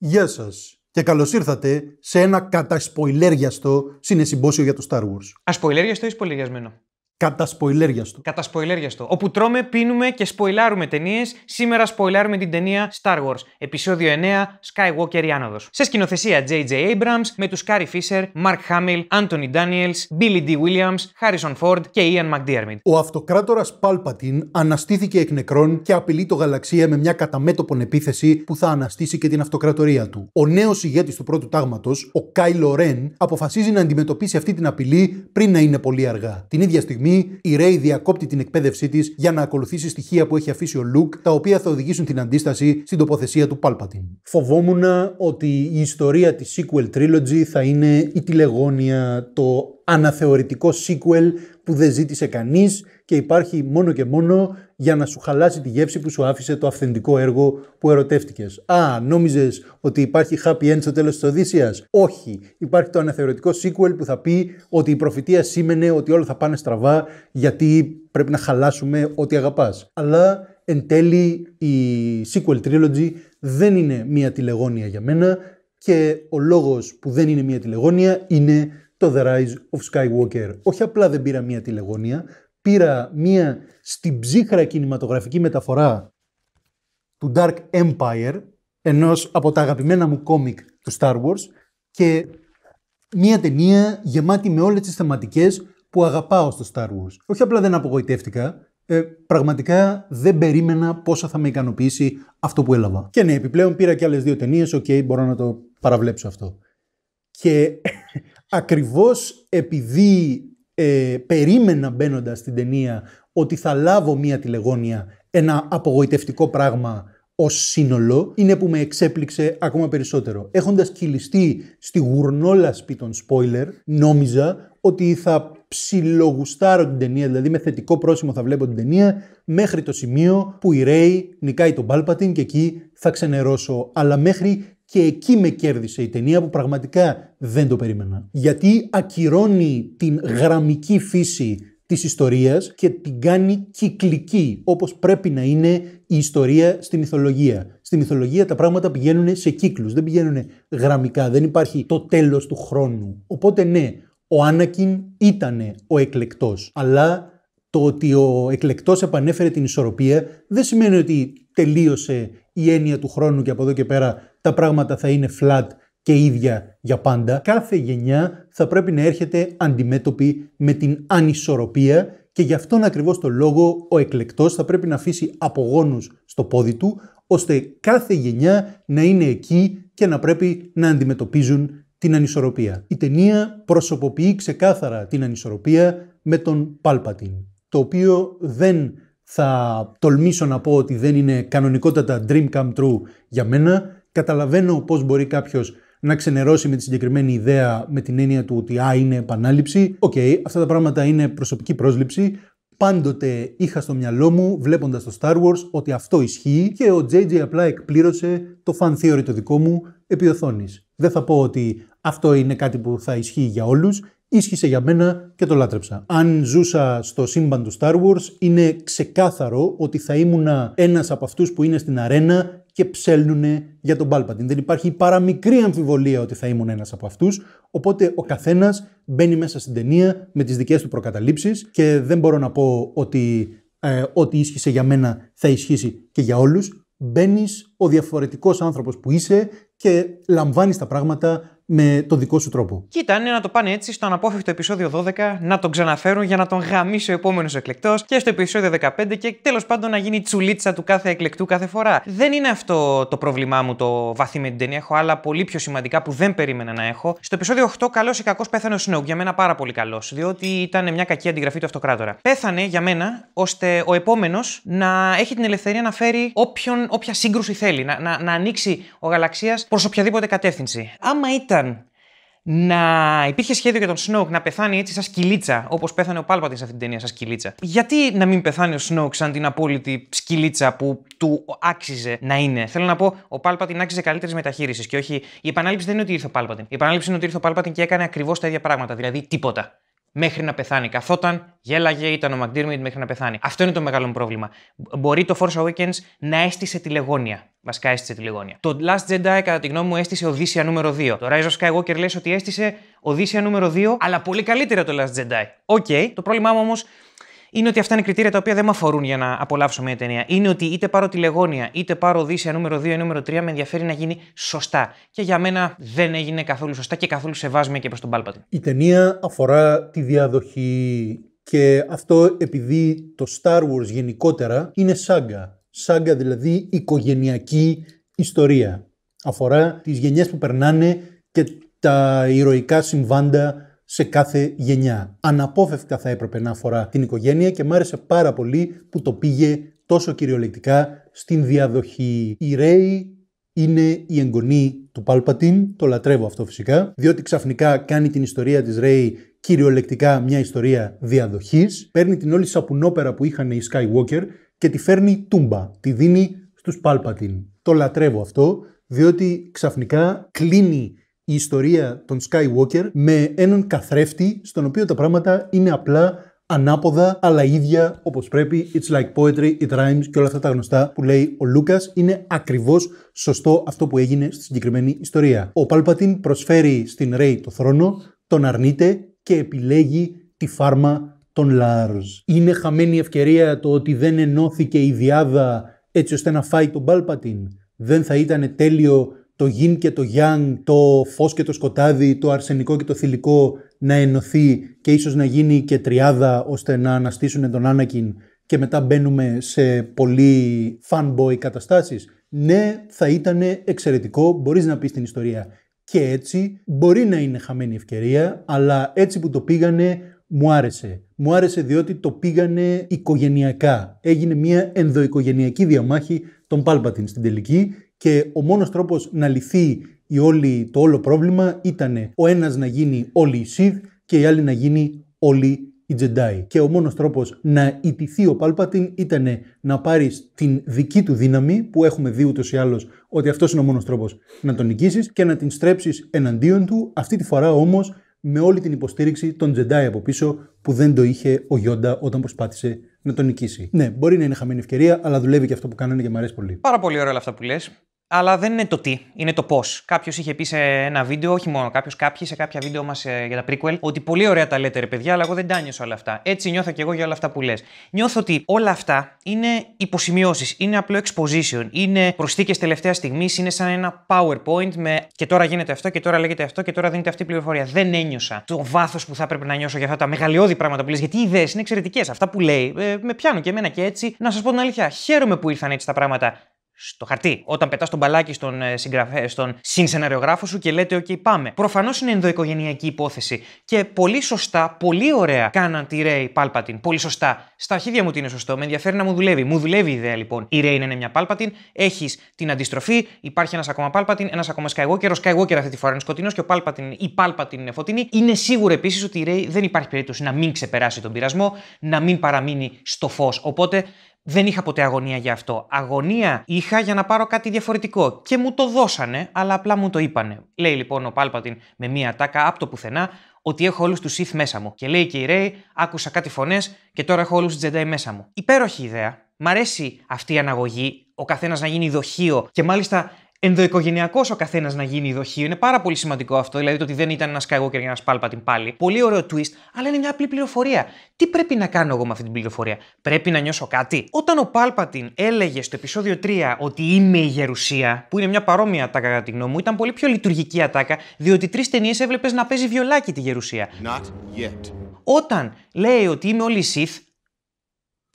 Γεια σας και καλώς ήρθατε σε ένα κατασποιλέριαστο συνεσυμπόσιο για το Star Wars. Ασποιλέριαστο ή σποϊλεριασμένο. Κατά σποιλέριαστο. Κατά σποιλέριαστο. Όπου τρώμε, πίνουμε και σποιλάρουμε ταινίες. Σήμερα σποιλάρουμε την ταινία Star Wars. Επισόδιο 9, Skywalker η Άνοδος. Σε σκηνοθεσία J.J. Abrams με τους Κάρι Φίσερ, Mark Hamill, Anthony Daniels, Billy D. Williams, Harrison Ford και Ian McDiarmid. Ο αυτοκράτορας Πάλπατιν αναστήθηκε εκ νεκρών και απειλεί το γαλαξία με μια καταμέτωπον επίθεση που θα αναστήσει και την αυτοκρατορία του. Ο νέος ηγέτης του πρώτου τάγματος, ο Κάιλο Ρεν, αποφασίζει να αντιμετωπίσει αυτή την απειλή πριν να είναι πολύ αργά. Την ίδια στιγμή η Ρέι διακόπτει την εκπαίδευσή της για να ακολουθήσει στοιχεία που έχει αφήσει ο Λουκ, τα οποία θα οδηγήσουν την αντίσταση στην τοποθεσία του Πάλπατιν. Φοβόμουνα ότι η ιστορία της sequel trilogy θα είναι η τηλεγόνια, το αναθεωρητικό sequel που δεν ζήτησε κανείς και υπάρχει μόνο και μόνο για να σου χαλάσει τη γεύση που σου άφησε το αυθεντικό έργο που ερωτεύτηκες. Α, νόμιζες ότι υπάρχει happy end στο τέλος της Οδύσσιας. Όχι. Υπάρχει το αναθεωρητικό sequel που θα πει ότι η προφητεία σήμαινε ότι όλα θα πάνε στραβά γιατί πρέπει να χαλάσουμε ό,τι αγαπάς. Αλλά εν τέλει η sequel trilogy δεν είναι μία τηλεγόνια για μένα και ο λόγος που δεν είναι μία τηλεγόνια είναι το The Rise of Skywalker. Όχι απλά δεν πήρα μία τηλεγωνία, πήρα μία στην ψύχρα κινηματογραφική μεταφορά του Dark Empire, ενός από τα αγαπημένα μου κόμικ του Star Wars και μία ταινία γεμάτη με όλες τις θεματικές που αγαπάω στο Star Wars. Όχι απλά δεν απογοητεύτηκα, ε, πραγματικά δεν περίμενα πόσα θα με ικανοποιήσει αυτό που έλαβα. Και ναι, επιπλέον πήρα και άλλες δύο ταινίες, οκ, okay, μπορώ να το παραβλέψω αυτό. Και ακριβώς επειδή ε, περίμενα μπαίνοντας στην ταινία ότι θα λάβω μία τηλεγόνια, ένα απογοητευτικό πράγμα ως σύνολο, είναι που με εξέπληξε ακόμα περισσότερο. Έχοντας κυλιστεί στη γουρνόλα των spoiler, νόμιζα ότι θα ψιλογουστάρω την ταινία, δηλαδή με θετικό πρόσημο θα βλέπω την ταινία, μέχρι το σημείο που η Ρέι νικάει τον Πάλπατιν και εκεί θα ξενερώσω. Αλλά μέχρι και εκεί με κέρδισε η ταινία που πραγματικά δεν το περίμενα. Γιατί ακυρώνει την γραμμική φύση της ιστορίας και την κάνει κυκλική, όπως πρέπει να είναι η ιστορία στη μυθολογία. Στη μυθολογία τα πράγματα πηγαίνουν σε κύκλους, δεν πηγαίνουν γραμμικά, δεν υπάρχει το τέλος του χρόνου. Οπότε ναι, ο Άνακιν ήταν ο εκλεκτός, αλλά το ότι ο εκλεκτός επανέφερε την ισορροπία δεν σημαίνει ότι τελείωσε η έννοια του χρόνου και από εδώ και πέρα τα πράγματα θα είναι flat και ίδια για πάντα. Κάθε γενιά θα πρέπει να έρχεται αντιμέτωπη με την ανισορροπία και γι' αυτόν ακριβώς το λόγο ο εκλεκτός θα πρέπει να αφήσει απογόνους στο πόδι του, ώστε κάθε γενιά να είναι εκεί και να πρέπει να αντιμετωπίζουν την ανισορροπία. Η ταινία προσωποποιεί ξεκάθαρα την ανισορροπία με τον Πάλπατιν, το οποίο δεν θα τολμήσω να πω ότι δεν είναι κανονικότατα dream come true για μένα, Καταλαβαίνω πώς μπορεί κάποιος να ξενερώσει με τη συγκεκριμένη ιδέα με την έννοια του ότι α, είναι επανάληψη. Οκ, αυτά τα πράγματα είναι προσωπική πρόσληψη. Πάντοτε είχα στο μυαλό μου, βλέποντας το Star Wars, ότι αυτό ισχύει και ο JJ απλά εκπλήρωσε το fan theory το δικό μου επί οθόνης. Δεν θα πω ότι αυτό είναι κάτι που θα ισχύει για όλους, ίσχυσε για μένα και το λάτρεψα. Αν ζούσα στο σύμπαν του Star Wars, είναι ξεκάθαρο ότι θα ήμουνα ένας από αυτούς που είναι στην αρένα και ψέλνουν για τον Πάλπατιν. Δεν υπάρχει παραμικρή αμφιβολία ότι θα ήμουν ένας από αυτούς. Οπότε ο καθένας μπαίνει μέσα στην ταινία με τις δικές του προκαταλήψεις και δεν μπορώ να πω ότι ε, ό,τι ίσχυσε για μένα θα ισχύσει και για όλους. Μπαίνεις ο διαφορετικός άνθρωπος που είσαι και λαμβάνεις τα πράγματα με το δικό σου τρόπο. Κοίτα, είναι να το πάνε έτσι στο αναπόφευκτο επεισόδιο 12, να τον ξαναφέρουν για να τον γαμίσει ο επόμενος εκλεκτός και στο επεισόδιο 15 και τέλος πάντων να γίνει τσουλίτσα του κάθε εκλεκτού κάθε φορά. Δεν είναι αυτό το πρόβλημά μου το βαθύ με την ταινία. Έχω άλλα πολύ πιο σημαντικά που δεν περίμενα να έχω. Στο επεισόδιο 8, καλός ή κακός πέθανε ο Σνόγκ, Για μένα πάρα πολύ καλός, διότι ήταν μια κακή αντιγραφή του αυτοκράτορα. Πέθανε για μένα ώστε ο επόμενος να έχει την ελευθερία να φέρει όποιον, όποια σύγκρουση θέλει, να, να, να ανοίξει ο γαλαξίας προς οποιαδήποτε κατεύθυνση. Άμα ήταν να υπήρχε σχέδιο για τον Σνόουκ να πεθάνει έτσι σαν σκυλίτσα, όπως πέθανε ο Πάλπατιν σε αυτήν την ταινία, σαν σκυλίτσα. Γιατί να μην πεθάνει ο Σνόουκ σαν την απόλυτη σκυλίτσα που του άξιζε να είναι. Θέλω να πω, ο Πάλπατιν άξιζε καλύτερη μεταχείριση και όχι. Η επανάληψη δεν είναι ότι ήρθε ο Πάλπατιν. Η επανάληψη είναι ότι ήρθε ο Πάλπατιν και έκανε ακριβώς τα ίδια πράγματα, δηλαδή τίποτα μέχρι να πεθάνει. Καθόταν, γέλαγε, ήταν ο McDermott μέχρι να πεθάνει. Αυτό είναι το μεγάλο μου πρόβλημα. Μπορεί το Force Awakens να έστησε λεγόνια. Βασικά έστησε λεγόνια. Το Last Jedi, κατά τη γνώμη μου, έστησε Οδύσσια νούμερο 2. Το Rise of Skywalker λες ότι έστησε Οδύσσια νούμερο 2, αλλά πολύ καλύτερα το Last Jedi. Οκ, okay. το πρόβλημά μου όμως είναι ότι αυτά είναι κριτήρια τα οποία δεν με αφορούν για να απολαύσω μια ταινία. Είναι ότι είτε πάρω τηλεγόνια, είτε πάρω Οδύσσια νούμερο 2 ή νούμερο 3, με ενδιαφέρει να γίνει σωστά. Και για μένα δεν έγινε καθόλου σωστά και καθόλου σεβάσμια και προς τον Πάλπατη. Η ταινία αφορά τη διαδοχή. Και αυτό επειδή το Star Wars γενικότερα είναι σάγκα. Σάγκα δηλαδή οικογενειακή ιστορία. Αφορά τις γενιές που περνάνε και τα ηρωικά συμβάντα σε κάθε γενιά. Αναπόφευκτα θα έπρεπε να αφορά την οικογένεια και μ' άρεσε πάρα πολύ που το πήγε τόσο κυριολεκτικά στην διαδοχή. Η Ρέι είναι η εγγονή του Πάλπατιν, το λατρεύω αυτό φυσικά, διότι ξαφνικά κάνει την ιστορία της Ρέι κυριολεκτικά μια ιστορία διαδοχής, παίρνει την όλη σαπουνόπερα που είχαν οι Skywalker και τη φέρνει τούμπα, τη δίνει στους Πάλπατιν. Το λατρεύω αυτό, διότι ξαφνικά κλείνει η ιστορία των Skywalker με έναν καθρέφτη στον οποίο τα πράγματα είναι απλά ανάποδα, αλλά ίδια όπως πρέπει. It's like poetry, it rhymes και όλα αυτά τα γνωστά που λέει ο Λούκας είναι ακριβώς σωστό αυτό που έγινε στη συγκεκριμένη ιστορία. Ο Παλπατίν προσφέρει στην Ρέι το θρόνο, τον αρνείται και επιλέγει τη φάρμα των Λάρζ. Είναι χαμένη ευκαιρία το ότι δεν ενώθηκε η Διάδα έτσι ώστε να φάει τον Παλπατίν. Δεν θα ήταν τέλειο το γιν και το γιάν, το φως και το σκοτάδι, το αρσενικό και το θηλυκό να ενωθεί και ίσως να γίνει και τριάδα ώστε να αναστήσουν τον Άνακιν και μετά μπαίνουμε σε πολύ fanboy καταστάσεις. Ναι, θα ήταν εξαιρετικό, μπορείς να πεις την ιστορία. Και έτσι μπορεί να είναι χαμένη ευκαιρία, αλλά έτσι που το πήγανε μου άρεσε. Μου άρεσε διότι το πήγανε οικογενειακά. Έγινε μια ενδοοικογενειακή διαμάχη των Πάλπατιν στην τελική και ο μόνος τρόπος να λυθεί η όλη, το όλο πρόβλημα ήταν ο ένας να γίνει όλη η Σιδ και η άλλη να γίνει όλοι η Τζεντάι. Και ο μόνος τρόπος να ιτηθεί ο Πάλπατιν ήταν να πάρει την δική του δύναμη που έχουμε δει ούτως ή άλλως ότι αυτός είναι ο μόνος τρόπος να τον νικήσεις και να την στρέψεις εναντίον του. Αυτή τη φορά όμως με όλη την υποστήριξη των Τζεντάι από πίσω που δεν το είχε ο Γιόντα όταν προσπάθησε να τον νικήσει. Ναι, μπορεί να είναι χαμένη ευκαιρία, αλλά δουλεύει και αυτό που κάνανε και μου αρέσει πολύ. Πάρα πολύ ωραία αυτά που λες. Αλλά δεν είναι το τι, είναι το πώς. Κάποιος είχε πει σε ένα βίντεο, όχι μόνο κάποιος, κάποιοι σε κάποια βίντεο μας ε, για τα prequel, ότι πολύ ωραία τα λέτε ρε παιδιά, αλλά εγώ δεν τα όλα αυτά. Έτσι νιώθω και εγώ για όλα αυτά που λες. Νιώθω ότι όλα αυτά είναι υποσημειώσεις, είναι απλό exposition, είναι προσθήκες τελευταίας στιγμής, είναι σαν ένα PowerPoint με και τώρα γίνεται αυτό και τώρα λέγεται αυτό και τώρα δίνεται αυτή η πληροφορία. Δεν ένιωσα το βάθος που θα έπρεπε να νιώσω για αυτά τα μεγαλειώδη πράγματα που λες, γιατί οι ιδέες είναι εξαιρετικές. Αυτά που λέει ε, με πιάνουν και εμένα και έτσι. Να σας πω την αλήθεια, χαίρομαι που ήρθαν έτσι τα πράγματα στο χαρτί. Όταν πετάς τον μπαλάκι στον, ε, συγγραφέ, στον συνσεναριογράφο σου και λέτε: OK, πάμε. Προφανώς είναι ενδοοικογενειακή υπόθεση. Και πολύ σωστά, πολύ ωραία κάναν τη Ρέι Πάλπατιν. Πολύ σωστά. Στα αρχίδια μου τι είναι σωστό. Με ενδιαφέρει να μου δουλεύει. Μου δουλεύει η ιδέα λοιπόν. Η Ρέι είναι μια Πάλπατιν. Έχεις την αντιστροφή. Υπάρχει ένας ακόμα Πάλπατιν, ένας ακόμα Σκάιγόκερο. Σκάιγόκερο αυτή τη φορά είναι σκοτεινός και ο Πάλπατιν, η Πάλπατιν είναι φωτεινή. Είναι σίγουρο επίσης ότι η Ρέι δεν υπάρχει περίπτωση να μην ξεπεράσει τον πειρασμό, να μην παραμείνει στο φως. Οπότε δεν είχα ποτέ αγωνία για αυτό. Αγωνία είχα για να πάρω κάτι διαφορετικό. Και μου το δώσανε, αλλά απλά μου το είπανε. Λέει λοιπόν ο Πάλπατιν με μία τάκα από το πουθενά ότι έχω όλους τους Sith μέσα μου. Και λέει και η Ρέι, άκουσα κάτι φωνές και τώρα έχω όλους τους Jedi μέσα μου. Υπέροχη ιδέα. Μ' αρέσει αυτή η αναγωγή, ο καθένας να γίνει δοχείο και μάλιστα ενδοοικογενειακός ο καθένας να γίνει δοχείο. Είναι πάρα πολύ σημαντικό αυτό. Δηλαδή το ότι δεν ήταν ένας Skywalker και ένα την πάλι. Πολύ ωραίο twist, αλλά είναι μια απλή πληροφορία. Τι πρέπει να κάνω εγώ με αυτή την πληροφορία, Πρέπει να νιώσω κάτι. Όταν ο Πάλπατιν έλεγε στο επεισόδιο 3 ότι είμαι η γερουσία, που είναι μια παρόμοια ατάκα κατά τη γνώμη μου, ήταν πολύ πιο λειτουργική ατάκα, διότι τρεις ταινίες έβλεπες να παίζει βιολάκι τη γερουσία. Όταν λέει ότι είμαι όλη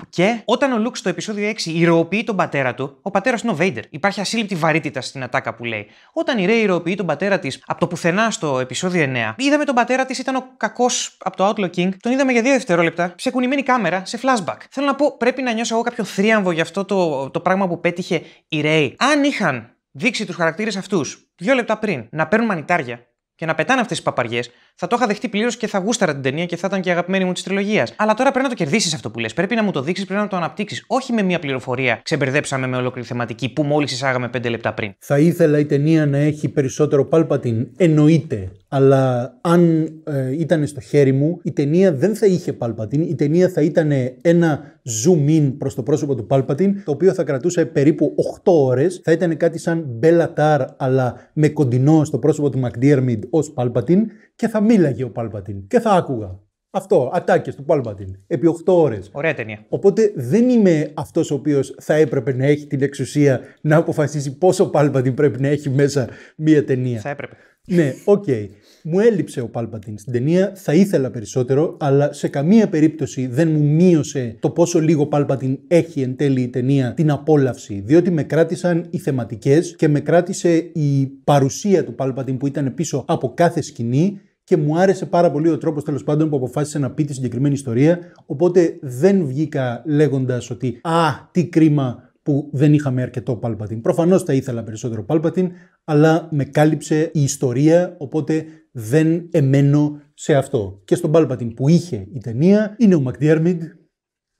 και όταν ο Λουκ στο επεισόδιο 6 ηρωοποιεί τον πατέρα του, ο πατέρας είναι ο Βέιντερ. Υπάρχει ασύλληπτη βαρύτητα στην ατάκα που λέει. Όταν η Ρέι ηρωοποιεί τον πατέρα της από το πουθενά στο επεισόδιο 9, είδαμε τον πατέρα της ήταν ο κακός από το Outlaw King, τον είδαμε για δύο δευτερόλεπτα σε κουνημένη κάμερα, σε flashback. Θέλω να πω, πρέπει να νιώσω εγώ κάποιο θρίαμβο για αυτό το, το πράγμα που πέτυχε η Ρέι. Αν είχαν δείξει τους χαρακτήρες αυτούς δύο λεπτά πριν να παίρνουν μανιτάρια και να πετάνε αυτές τις παπαριές, θα το είχα δεχτεί πλήρως και θα γούσταρα την ταινία και θα ήταν και αγαπημένη μου της τριλογίας. Αλλά τώρα πρέπει να το κερδίσεις αυτό που λες. Πρέπει να μου το δείξεις, πρέπει να το αναπτύξεις. Όχι με μία πληροφορία ξεμπερδέψαμε με ολόκληρη θεματική που μόλις εισάγαμε 5 λεπτά πριν. Θα ήθελα η ταινία να έχει περισσότερο την Εννοείται αλλά αν ε, ήταν στο χέρι μου, η ταινία δεν θα είχε παλπατίν. Η ταινία θα ήταν ένα zoom in προς το πρόσωπο του παλπατίν, το οποίο θα κρατούσε περίπου 8 ώρες. Θα ήταν κάτι σαν Μπελατάρ, αλλά με κοντινό στο πρόσωπο του McDiarmid ως παλπατίν και θα μίλαγε ο παλπατίν Και θα άκουγα. Αυτό, ατάκες του παλπατίν, Επί 8 ώρες. Ωραία ταινία. Οπότε δεν είμαι αυτός ο οποίος θα έπρεπε να έχει την εξουσία να αποφασίσει πόσο παλπατιν πρέπει να έχει μέσα μία ταινία. Θα έπρεπε. Ναι, οκ. Μου έλειψε ο Πάλπατιν στην ταινία, θα ήθελα περισσότερο, αλλά σε καμία περίπτωση δεν μου μείωσε το πόσο λίγο Πάλπατιν έχει εν τέλει η ταινία την απόλαυση. Διότι με κράτησαν οι θεματικές και με κράτησε η παρουσία του Πάλπατιν που ήταν πίσω από κάθε σκηνή και μου άρεσε πάρα πολύ ο τρόπος τέλος πάντων που αποφάσισε να πει τη συγκεκριμένη ιστορία. Οπότε δεν βγήκα λέγοντας ότι Α, τι κρίμα που δεν είχαμε αρκετό Πάλπατιν». Προφανώς θα ήθελα περισσότερο Πάλπατιν, αλλά με κάλυψε η ιστορία, οπότε δεν εμένω σε αυτό. Και στον Πάλπατιν που είχε η ταινία είναι ο Μακδιέρμιντ.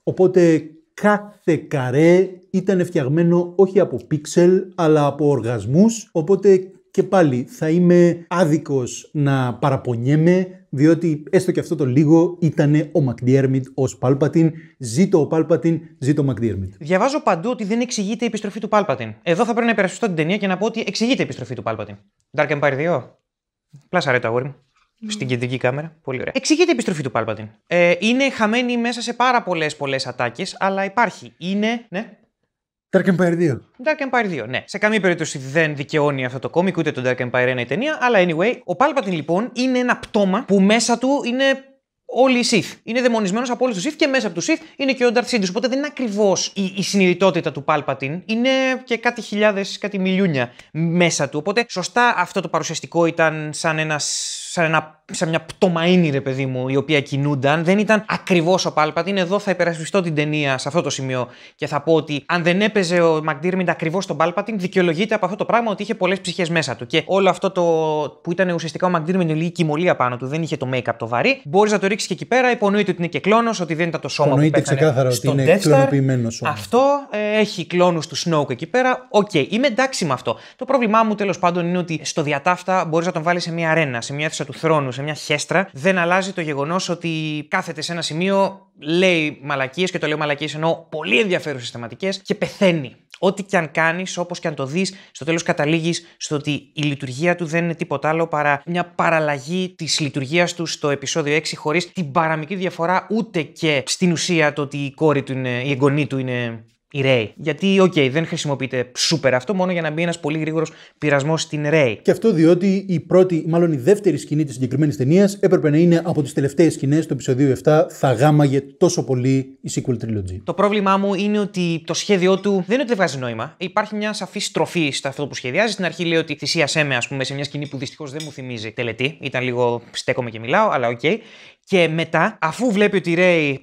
οπότε κάθε καρέ ήταν φτιαγμένο όχι από πίξελ αλλά από οργασμούς, οπότε και πάλι θα είμαι άδικος να παραπονιέμαι διότι έστω και αυτό το λίγο ήταν ο Μακδιέρμιντ ως Πάλπατιν. Ζήτω ο Πάλπατιν, ζήτω ο Μακδιέρμιντ. Διαβάζω παντού ότι δεν εξηγείται η επιστροφή του Πάλπατιν. Εδώ θα πρέπει να υπερασπιστώ την ταινία και να πω ότι εξηγείται η επιστροφή του Πάλπατιν. Dark Empire 2 το αγόρι μου. Mm. Στην κεντρική κάμερα. Πολύ ωραία. Εξηγείται η επιστροφή του Πάλπατιν. Ε, είναι χαμένη μέσα σε πάρα πολλές πολλές ατάκες, αλλά υπάρχει. Είναι. Ναι. Dark Empire 2. Dark Empire 2, ναι. Σε καμία περίπτωση δεν δικαιώνει αυτό το κόμικ, ούτε το Dark Empire 1 η ταινία, αλλά anyway. Ο Palpatine λοιπόν είναι ένα πτώμα που μέσα του είναι όλοι οι Sith. Είναι δαιμονισμένος από όλους τους Sith και μέσα από τους Sith είναι και ο Darth Sidious. Οπότε δεν είναι ακριβώς η, η συνειδητότητα του Palpatine. Είναι και κάτι χιλιάδες, κάτι μιλιούνια μέσα του. Οπότε σωστά αυτό το παρουσιαστικό ήταν σαν, ένας, σαν ένα σε μια πτωμαίνη, ρε παιδί μου, η οποία κινούνταν. Δεν ήταν ακριβώς ο Πάλπατιν. Εδώ θα υπερασπιστώ την ταινία σε αυτό το σημείο και θα πω ότι αν δεν έπαιζε ο Μακδίρμιντ ακριβώς τον Πάλπατιν, δικαιολογείται από αυτό το πράγμα ότι είχε πολλές ψυχές μέσα του. Και όλο αυτό το που ήταν ουσιαστικά ο Μακδίρμιντ λίγη κοιμωλία πάνω του, δεν είχε το make-up το βαρύ. Μπορείς να το ρίξεις και εκεί πέρα. Υπονοείται ότι είναι και κλόνος, ότι δεν ήταν το σώμα Υπονοείται ξεκάθαρα ότι είναι κλωνοποιημένος σώμα. Αυτό ε, έχει κλόνους του Σνόουκ εκεί πέρα. Οκ, okay, είμαι εντάξει με αυτό. Το πρόβλημά μου τέλος πάντων είναι ότι στο διατάφτα μπορείς να τον βάλεις σε μια αρένα, σε μια αίθουσα του θρόνου σε μια χέστρα, δεν αλλάζει το γεγονός ότι κάθεται σε ένα σημείο, λέει μαλακίες και το λέω μαλακίες ενώ πολύ ενδιαφέρουσες θεματικές και πεθαίνει. Ό,τι και αν κάνεις, όπως και αν το δεις, στο τέλος καταλήγεις στο ότι η λειτουργία του δεν είναι τίποτα άλλο παρά μια παραλλαγή της λειτουργίας του στο επεισόδιο 6, χωρίς την παραμικρή διαφορά ούτε και στην ουσία το ότι η κόρη του είναι, η εγγονή του είναι η Ray. Γιατί, οκ, okay, δεν χρησιμοποιείται σούπερ αυτό, μόνο για να μπει ένας πολύ γρήγορος πειρασμός στην Ray. Και αυτό διότι η πρώτη, μάλλον η δεύτερη σκηνή της συγκεκριμένης ταινίας έπρεπε να είναι από τις τελευταίες σκηνές του επεισοδίου 7. Θα γάμαγε τόσο πολύ η sequel trilogy. Το πρόβλημά μου είναι ότι το σχέδιό του δεν είναι ότι δεν βγάζει νόημα. Υπάρχει μια σαφή στροφή σε αυτό που σχεδιάζει. Στην αρχή λέει ότι θυσίασέ με, ας πούμε, σε μια σκηνή που δυστυχώς δεν μου θυμίζει τελετή. Ήταν λίγο στέκομαι και μιλάω, αλλά οκ. Okay. Και μετά, αφού βλέπει ότι η Ρέι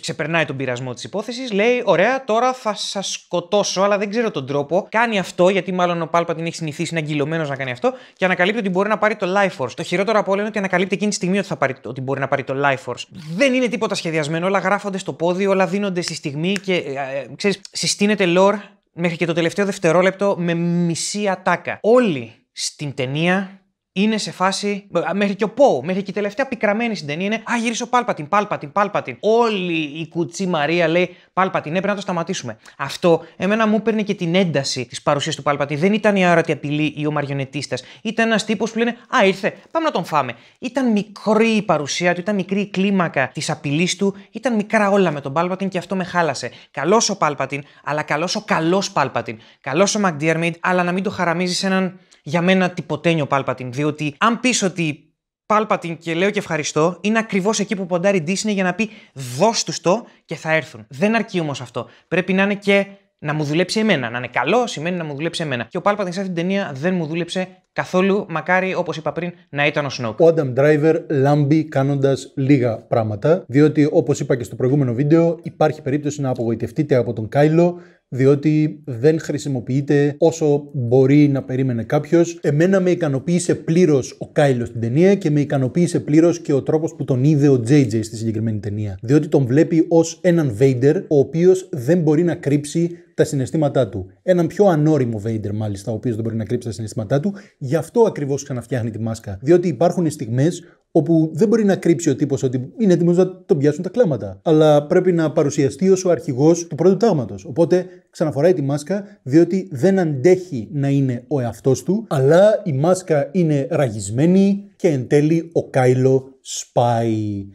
ξεπερνάει τον πειρασμό της υπόθεσης, λέει: Ωραία, τώρα θα σας σκοτώσω, αλλά δεν ξέρω τον τρόπο. Κάνει αυτό, γιατί μάλλον ο Πάλπα την έχει συνηθίσει, είναι αγκυλωμένο να κάνει αυτό, και ανακαλύπτει ότι μπορεί να πάρει το Life Force. Το χειρότερο από όλα είναι ότι ανακαλύπτει εκείνη τη στιγμή ότι, θα πάρει, ότι μπορεί να πάρει το Life Force. Δεν είναι τίποτα σχεδιασμένο, όλα γράφονται στο πόδι, όλα δίνονται στη στιγμή και ε, ε, ξέρεις, συστήνεται lore μέχρι και το τελευταίο δευτερόλεπτο με μισή ατάκα. Όλοι στην ταινία είναι σε φάση. Μέχρι και ο Πόου, μέχρι και η τελευταία πικραμένη στην ταινία είναι. Α, γυρίσω Πάλπατιν, Πάλπατιν, Πάλπατιν. Όλη η κουτσή Μαρία λέει Πάλπατιν, έπρεπε να το σταματήσουμε. Αυτό εμένα μου έπαιρνε και την ένταση της παρουσίας του Πάλπατιν. Δεν ήταν η αόρατη απειλή ή ο μαριονετίστας. Ήταν ένας τύπος που λένε Α, ήρθε, πάμε να τον φάμε. Ήταν μικρή η παρουσία του, ήταν μικρή η κλίμακα της απειλής του, ήταν μικρά όλα με τον Πάλπατιν και αυτό με χάλασε. Καλός ο Πάλπατιν, αλλά καλός ο καλός Πάλπατιν. Καλός ο Μακδιέρμιντ, αλλά να μην το χαραμίζεις έναν για μένα τυποτένιο Πάλπατιν διότι αν πεις ότι Πάλπατιν και λέω και ευχαριστώ, είναι ακριβώς εκεί που ποντάρει η Disney για να πει δώσ' τους το και θα έρθουν. Δεν αρκεί όμως αυτό. Πρέπει να είναι και να μου δουλέψει εμένα. Να είναι καλό σημαίνει να μου δουλέψει εμένα. Και ο Πάλπατιν σε αυτή την ταινία δεν μου δούλεψε καθόλου. Μακάρι, όπως είπα πριν, να ήταν ο Σνόκ. Ο Adam Driver λάμπει κάνοντας λίγα πράγματα. Διότι, όπως είπα και στο προηγούμενο βίντεο, υπάρχει περίπτωση να απογοητευτείτε από τον Κάιλο διότι δεν χρησιμοποιείται όσο μπορεί να περίμενε κάποιος. Εμένα με ικανοποίησε πλήρως ο Κάιλο στην ταινία και με ικανοποίησε πλήρως και ο τρόπος που τον είδε ο JJ στη συγκεκριμένη ταινία. Διότι τον βλέπει ως έναν Βέιντερ ο οποίος δεν μπορεί να κρύψει τα συναισθήματά του. Έναν πιο ανώριμο Βέιντερ μάλιστα, ο οποίος δεν μπορεί να κρύψει τα συναισθήματά του. Γι' αυτό ακριβώς ξαναφτιάχνει τη μάσκα. Διότι υπάρχουν στιγμές όπου δεν μπορεί να κρύψει ο τύπος ότι είναι έτοιμος να τον πιάσουν τα κλάματα. Αλλά πρέπει να παρουσιαστεί ως ο αρχηγός του πρώτου τάγματος. Οπότε ξαναφοράει τη μάσκα, διότι δεν αντέχει να είναι ο εαυτός του, αλλά η μάσκα είναι ραγισμένη και εν τέλει ο Κάιλο σπάει.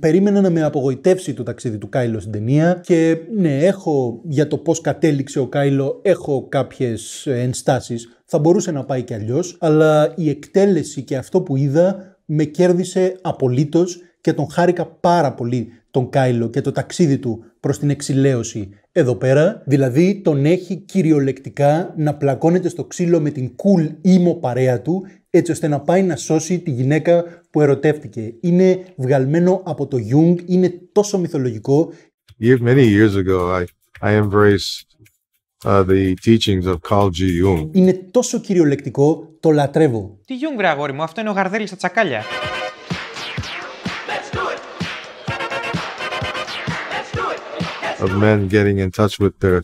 περίμενα να με απογοητεύσει το ταξίδι του Κάιλο στην ταινία και ναι, έχω για το πώς κατέληξε ο Κάιλο, έχω κάποιες ε, ενστάσεις. Θα μπορούσε να πάει και αλλιώς, αλλά η εκτέλεση και αυτό που είδα με κέρδισε απολύτως και τον χάρηκα πάρα πολύ τον Κάιλο και το ταξίδι του προς την εξηλαίωση εδώ πέρα. Δηλαδή τον έχει κυριολεκτικά να πλακώνεται στο ξύλο με την cool ήμο παρέα του έτσι ώστε να πάει να σώσει τη γυναίκα που ερωτεύτηκε. Είναι βγαλμένο από το Jung, είναι τόσο μυθολογικό. Many years ago, Uh, the teachings of Carl G. Jung. Είναι τόσο κυριολεκτικό, το λατρεύω. Τι Jung βρε αγόρι μου, αυτό είναι ο γαρδέλης στα τσακάλια. Of men getting in touch with their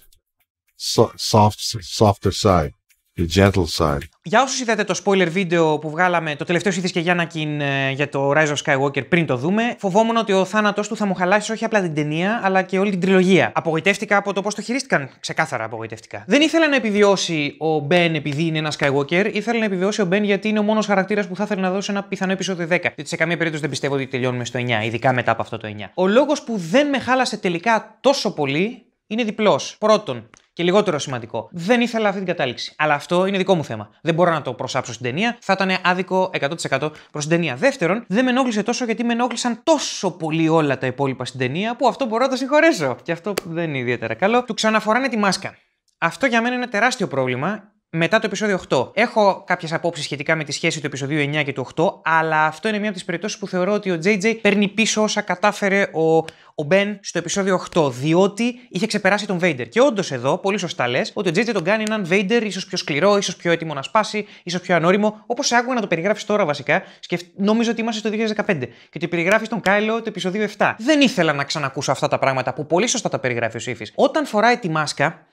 soft, softer side. The gentle side. Για όσους είδατε το spoiler βίντεο που βγάλαμε, το τελευταίο ήθης και Γιάννακιν ε, για το Rise of Skywalker πριν το δούμε, φοβόμουν ότι ο θάνατος του θα μου χαλάσει όχι απλά την ταινία, αλλά και όλη την τριλογία. Απογοητεύτηκα από το πώς το χειρίστηκαν, ξεκάθαρα απογοητεύτηκα. Δεν ήθελα να επιβιώσει ο Μπεν επειδή είναι ένα Skywalker, ήθελα να επιβιώσει ο Μπεν γιατί είναι ο μόνος χαρακτήρας που θα ήθελε να δώσει ένα πιθανό επεισόδιο 10. Γιατί σε καμία περίπτωση δεν πιστεύω ότι τελειώνουμε στο 9, ειδικά μετά από αυτό το 9. Ο λόγος που δεν με χάλασε τελικά τόσο πολύ είναι διπλός. Πρώτον, και λιγότερο σημαντικό, δεν ήθελα αυτή την κατάληξη. Αλλά αυτό είναι δικό μου θέμα. Δεν μπορώ να το προσάψω στην ταινία. Θα ήταν άδικο 100% προς την ταινία. Δεύτερον, δεν με ενόχλησε τόσο γιατί με ενόχλησαν τόσο πολύ όλα τα υπόλοιπα στην ταινία που αυτό μπορώ να το συγχωρέσω. Και αυτό δεν είναι ιδιαίτερα καλό. Του ξαναφοράνε τη μάσκα. Αυτό για μένα είναι τεράστιο πρόβλημα μετά το επεισόδιο 8. Έχω κάποιες απόψεις σχετικά με τη σχέση του επεισοδίου 9 και του 8, αλλά αυτό είναι μία από τις περιπτώσεις που θεωρώ ότι ο JJ παίρνει πίσω όσα κατάφερε ο, ο Ben στο επεισόδιο 8, διότι είχε ξεπεράσει τον Vader. Και όντως εδώ, πολύ σωστά λες, ότι ο JJ τον κάνει έναν Vader ίσως πιο σκληρό, ίσως πιο έτοιμο να σπάσει, ίσως πιο ανώριμο. Όπως άκουγα να το περιγράφει τώρα βασικά, σκεφ... νομίζω ότι είμαστε στο 2015 και ότι περιγράφεις τον Κάιλο το επεισόδιο 7. Δεν ήθελα να ξανακούσω αυτά τα πράγματα που πολύ σωστά τα περιγράφει ο Σύφη. Όταν φοράει τη μάσκα,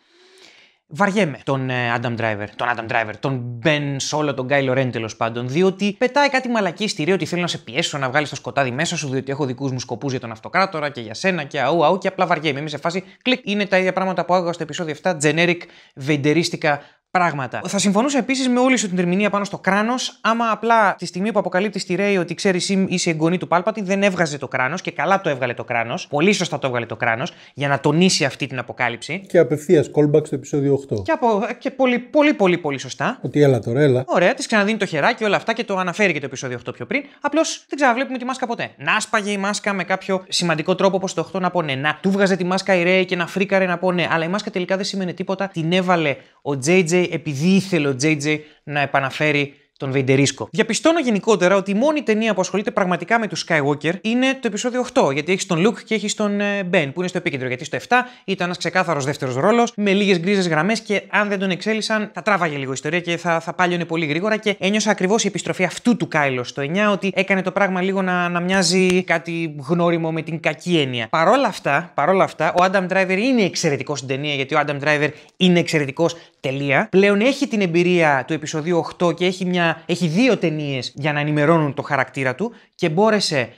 Βαριέμαι τον ε, Adam Driver, τον Adam Driver, τον Ben Solo, τον Guy τέλος πάντων, διότι πετάει κάτι μαλακή στη ότι θέλω να σε πιέσω, να βγάλεις το σκοτάδι μέσα σου, διότι έχω δικούς μου σκοπούς για τον αυτοκράτορα και για σένα και αού αού και απλά βαριέμαι. Είμαι σε φάση κλικ, είναι τα ίδια πράγματα που άκουγα στο επεισόδιο 7, generic, βεντερίστικα πράγματα. Θα συμφωνούσα επίσης με όλη σου την ερμηνεία πάνω στο κράνος, άμα απλά τη στιγμή που αποκαλύπτεις τη Ρέι ότι ξέρεις είσαι εγγονή του Πάλπατη, δεν έβγαζε το κράνος και καλά το έβγαλε το κράνος. Πολύ σωστά το έβγαλε το κράνος για να τονίσει αυτή την αποκάλυψη. Και απευθείας callback στο επεισόδιο 8. Και, απο... και πολύ, πολύ, πολύ, πολύ σωστά. Ότι έλα τώρα, έλα. Ωραία, της ξαναδίνει το χεράκι, όλα αυτά και το αναφέρει και το επεισόδιο 8 πιο πριν. Απλώς δεν ξαναβλέπουμε τη μάσκα ποτέ. Να σπαγε η μάσκα με κάποιο σημαντικό τρόπο όπως το 8 να πω ναι. Να του βγάζε τη μάσκα η και να φρίκαρε να πω ναι. Αλλά η μάσκα τελικά δεν σημαίνει τίποτα. Την έβαλε ο JJ επειδή ήθελε ο JJ να επαναφέρει τον Βεντερίσκο. Διαπιστώνω γενικότερα ότι η μόνη ταινία που ασχολείται πραγματικά με τους Skywalker είναι το επεισόδιο 8, γιατί έχεις τον Λουκ και έχεις τον ε, Ben που είναι στο επίκεντρο. Γιατί στο 7 ήταν ένας ξεκάθαρος δεύτερος ρόλος με λίγες γκρίζες γραμμές και αν δεν τον εξέλισαν θα τράβαγε λίγο η ιστορία και θα, θα πάλιωνε πολύ γρήγορα και ένιωσα ακριβώς η επιστροφή αυτού του Κάιλο στο 9 ότι έκανε το πράγμα λίγο να, να μοιάζει κάτι γνώριμο με την κακή έννοια. Παρόλα αυτά, παρόλα αυτά ο Adam Driver είναι εξαιρετικός στην ταινία γιατί ο Adam Driver είναι εξαιρετικός Τελεία. Πλέον έχει την εμπειρία του επεισοδίου 8 και έχει, μια... έχει δύο ταινίες για να ενημερώνουν το χαρακτήρα του και μπόρεσε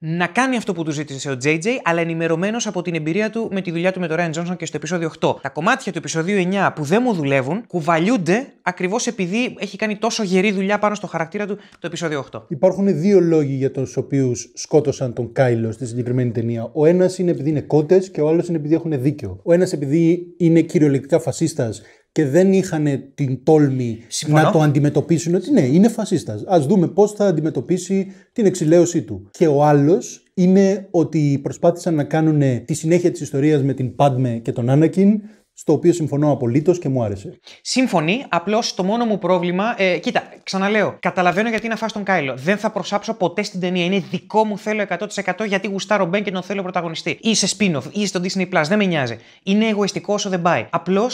να κάνει αυτό που του ζήτησε ο JJ, αλλά ενημερωμένος από την εμπειρία του με τη δουλειά του με τον Ryan Johnson και στο επεισόδιο 8. Τα κομμάτια του επεισόδιου 9 που δεν μου δουλεύουν, κουβαλιούνται ακριβώς επειδή έχει κάνει τόσο γερή δουλειά πάνω στο χαρακτήρα του το επεισόδιο 8. Υπάρχουν δύο λόγοι για τους οποίους σκότωσαν τον Κάιλο στη συγκεκριμένη ταινία. Ο ένας είναι επειδή είναι κότες και ο άλλος είναι επειδή έχουν δίκιο. Ο ένας επειδή είναι κυριολεκτικά φασίστας και δεν είχαν την τόλμη Συμφωνώ. να το αντιμετωπίσουν. Ότι ναι, είναι φασίστας. Ας δούμε πώς θα αντιμετωπίσει την εξηλαίωσή του. Και ο άλλος είναι ότι προσπάθησαν να κάνουν τη συνέχεια της ιστορίας με την Πάντμε και τον Άννακιν, Στο οποίο συμφωνώ απολύτως και μου άρεσε. Σύμφωνοι, απλώς το μόνο μου πρόβλημα. Ε, κοίτα, ξαναλέω. Καταλαβαίνω γιατί να φά τον Κάιλο. Δεν θα προσάψω ποτέ στην ταινία. Είναι δικό μου θέλω 100% γιατί γουστάρω Μπέν και τον θέλω πρωταγωνιστή. Ή σε spin-off, ή στο Disney Plus. Δεν με νοιάζει. Είναι εγωιστικό όσο δεν πάει. Απλώς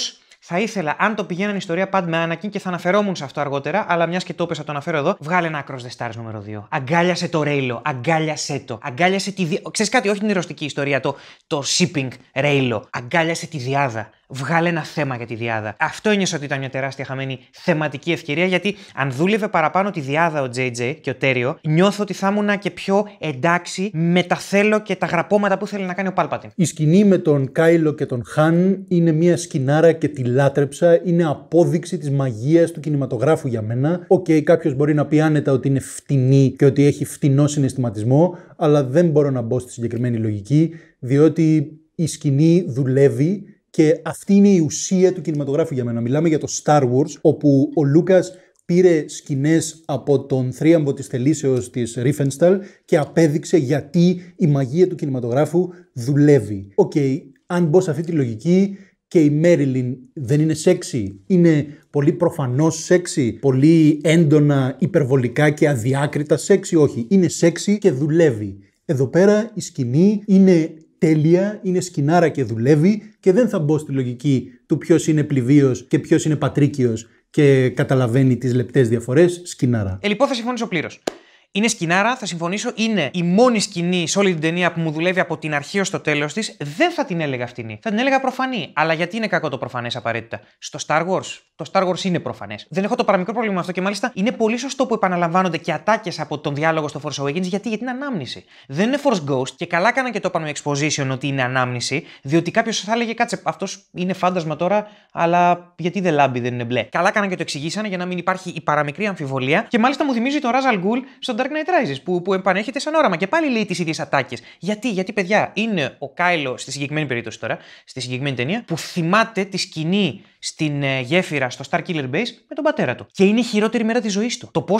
θα ήθελα, αν το πηγαίνανε ιστορία Παντ με Anakin και θα αναφερόμουν σε αυτό αργότερα, αλλά μιας και το έπεσα, το αναφέρω εδώ. Βγάλε ένα άκρο The Stars νούμερο 2. Αγκάλιασε το Ρέιλο. Αγκάλιασε το. Αγκάλιασε τη. Δι... Ξέρεις κάτι, όχι την ρωστική ιστορία, το, το shipping Ρέιλο. Αγκάλιασε τη Διάδα. Βγάλε ένα θέμα για τη Διάδα. Αυτό ένιωσα ότι ήταν μια τεράστια χαμένη θεματική ευκαιρία, γιατί αν δούλευε παραπάνω τη Διάδα ο JJ και ο Τέριο, νιώθω ότι θα ήμουν και πιο εντάξει με τα θέλω και τα γραπώματα που θέλει να κάνει ο Πάλπατιν. Η σκηνή με τον Κάιλο και τον Χαν είναι μια σκηνάρα και τη λάτρεψα, είναι απόδειξη της μαγείας του κινηματογράφου για μένα. Οκ, okay, κάποιος μπορεί να πει άνετα ότι είναι φτηνή και ότι έχει φτηνό συναισθηματισμό, αλλά δεν μπορώ να μπω στη συγκεκριμένη λογική, διότι η σκηνή δουλεύει και αυτή είναι η ουσία του κινηματογράφου για μένα. Μιλάμε για το Star Wars, όπου ο Λούκας πήρε σκηνές από τον θρίαμβο της θελήσεως της Ρίφενσταλ και απέδειξε γιατί η μαγεία του κινηματογράφου δουλεύει. Οκ, okay, αν μπω σε αυτή τη λογική, και η Μέριλιν δεν είναι σεξι. Είναι πολύ προφανώς σεξι, πολύ έντονα, υπερβολικά και αδιάκριτα σεξι. Όχι, είναι σεξι και δουλεύει. Εδώ πέρα η σκηνή είναι τέλεια, είναι σκηνάρα και δουλεύει και δεν θα μπω στη λογική του ποιος είναι πληβίος και ποιος είναι πατρίκιος και καταλαβαίνει τις λεπτές διαφορές. Σκηνάρα. Ε, λοιπόν, θα συμφωνήσω πλήρως. Είναι σκηνάρα, θα συμφωνήσω. Είναι η μόνη σκηνή σε όλη την ταινία που μου δουλεύει από την αρχή ως το τέλος της. Δεν θα την έλεγα αυτήν. Θα την έλεγα προφανή. Αλλά γιατί είναι κακό το προφανές απαραίτητα. Στο Star Wars. Το Star Wars είναι προφανές. Δεν έχω το παραμικρό πρόβλημα αυτό και μάλιστα είναι πολύ σωστό που επαναλαμβάνονται και ατάκες από τον διάλογο στο Force Awakens γιατί για την ανάμνηση. Δεν είναι Force Ghost και καλά έκανα και το πάνω exposition ότι είναι ανάμνηση, διότι κάποιος θα έλεγε κάτσε, αυτός είναι φάντασμα τώρα, αλλά γιατί δεν λάμπει, δεν είναι μπλε. Καλά έκανα και το εξηγήσανε για να μην υπάρχει η παραμικρή αμφιβολία και μάλιστα μου θυμίζει το Razal Ghoul στον Dark Rises που, που επανέρχεται σαν όραμα και πάλι λέει τις ίδιες ατάκες. Γιατί, γιατί παιδιά, είναι ο Κάιλο στη συγκεκριμένη περίπτωση τώρα, στη συγκεκριμένη ταινία, που θυμάται τη σκηνή στην ε, γέφυρα στο Star Killer Base με τον πατέρα του. Και είναι η χειρότερη μέρα της ζωής του. Το πώς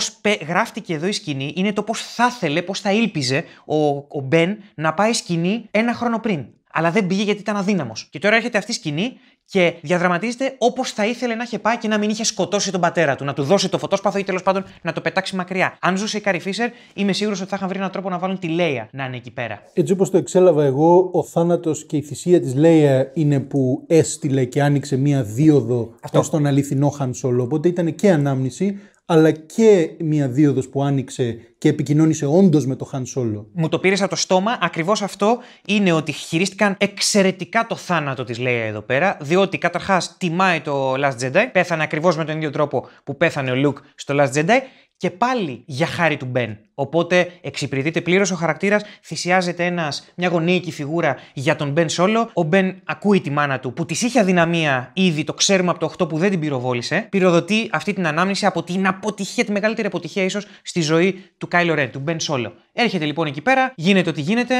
γράφτηκε εδώ η σκηνή είναι το πώς θα ήθελε, πώς θα ήλπιζε ο, ο Μπεν να πάει σκηνή ένα χρόνο πριν. Αλλά δεν πήγε γιατί ήταν αδύναμος. Και τώρα έρχεται αυτή η σκηνή και διαδραματίζεται όπως θα ήθελε να είχε πάει και να μην είχε σκοτώσει τον πατέρα του, να του δώσει το φωτόσπαθο ή τέλος πάντων να το πετάξει μακριά. Αν ζούσε η Κάρι Φίσερ, είμαι σίγουρος ότι θα είχαν βρει έναν τρόπο να βάλουν τη Λέια να είναι εκεί πέρα. Έτσι όπως το εξέλαβα εγώ, ο θάνατος και η θυσία της Λέια είναι που έστειλε και άνοιξε μία δίωδο στον αληθινό Σόλο, Οπότε ήταν και ανάμνηση, αλλά και μια δίωδος που άνοιξε και επικοινώνησε όντως με το Χαν Σόλο. Μου το πήρες από το στόμα. Ακριβώς αυτό είναι ότι χειρίστηκαν εξαιρετικά το θάνατο της Λέα εδώ πέρα. Διότι καταρχάς τιμάει το Last Jedi. Πέθανε ακριβώς με τον ίδιο τρόπο που πέθανε ο Λουκ στο Last Jedi και πάλι για χάρη του Μπεν. Οπότε εξυπηρετείται πλήρως ο χαρακτήρας, θυσιάζεται ένας, μια γονίκη φιγούρα για τον Μπεν Σόλο. Ο Μπεν ακούει τη μάνα του που της είχε αδυναμία ήδη, το ξέρουμε από το 8 που δεν την πυροβόλησε. Πυροδοτεί αυτή την ανάμνηση από την αποτυχία, τη μεγαλύτερη αποτυχία ίσως στη ζωή του Κάιλο Ρεν, του Μπεν Σόλο. Έρχεται λοιπόν εκεί πέρα, γίνεται ό,τι γίνεται,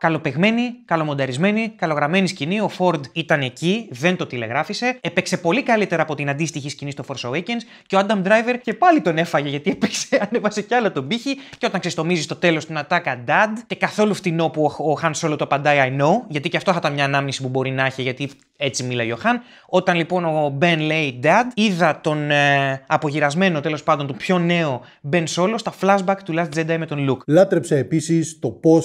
Καλοπεγμένη, καλομονταρισμένη, καλογραμμένη σκηνή. Ο Ford ήταν εκεί, δεν το τηλεγράφησε. Έπαιξε πολύ καλύτερα από την αντίστοιχη σκηνή στο Force Awakens. Και ο Adam Driver και πάλι τον έφαγε γιατί έπαιξε, ανέβασε κι άλλο τον πύχη. Και όταν ξεστομίζει στο τέλος την ατάκα Dad. Και καθόλου φτηνό που ο, Χαν Σόλο το απαντάει I know. Γιατί και αυτό θα ήταν μια ανάμνηση που μπορεί να έχει, γιατί έτσι μίλαγε ο Χαν, Όταν λοιπόν ο Ben λέει Dad, είδα τον ε, απογυρασμένο τέλος πάντων τον πιο νέο Ben Solo στα flashback του Last Jedi με τον Luke. Λάτρεψε επίσης το πώς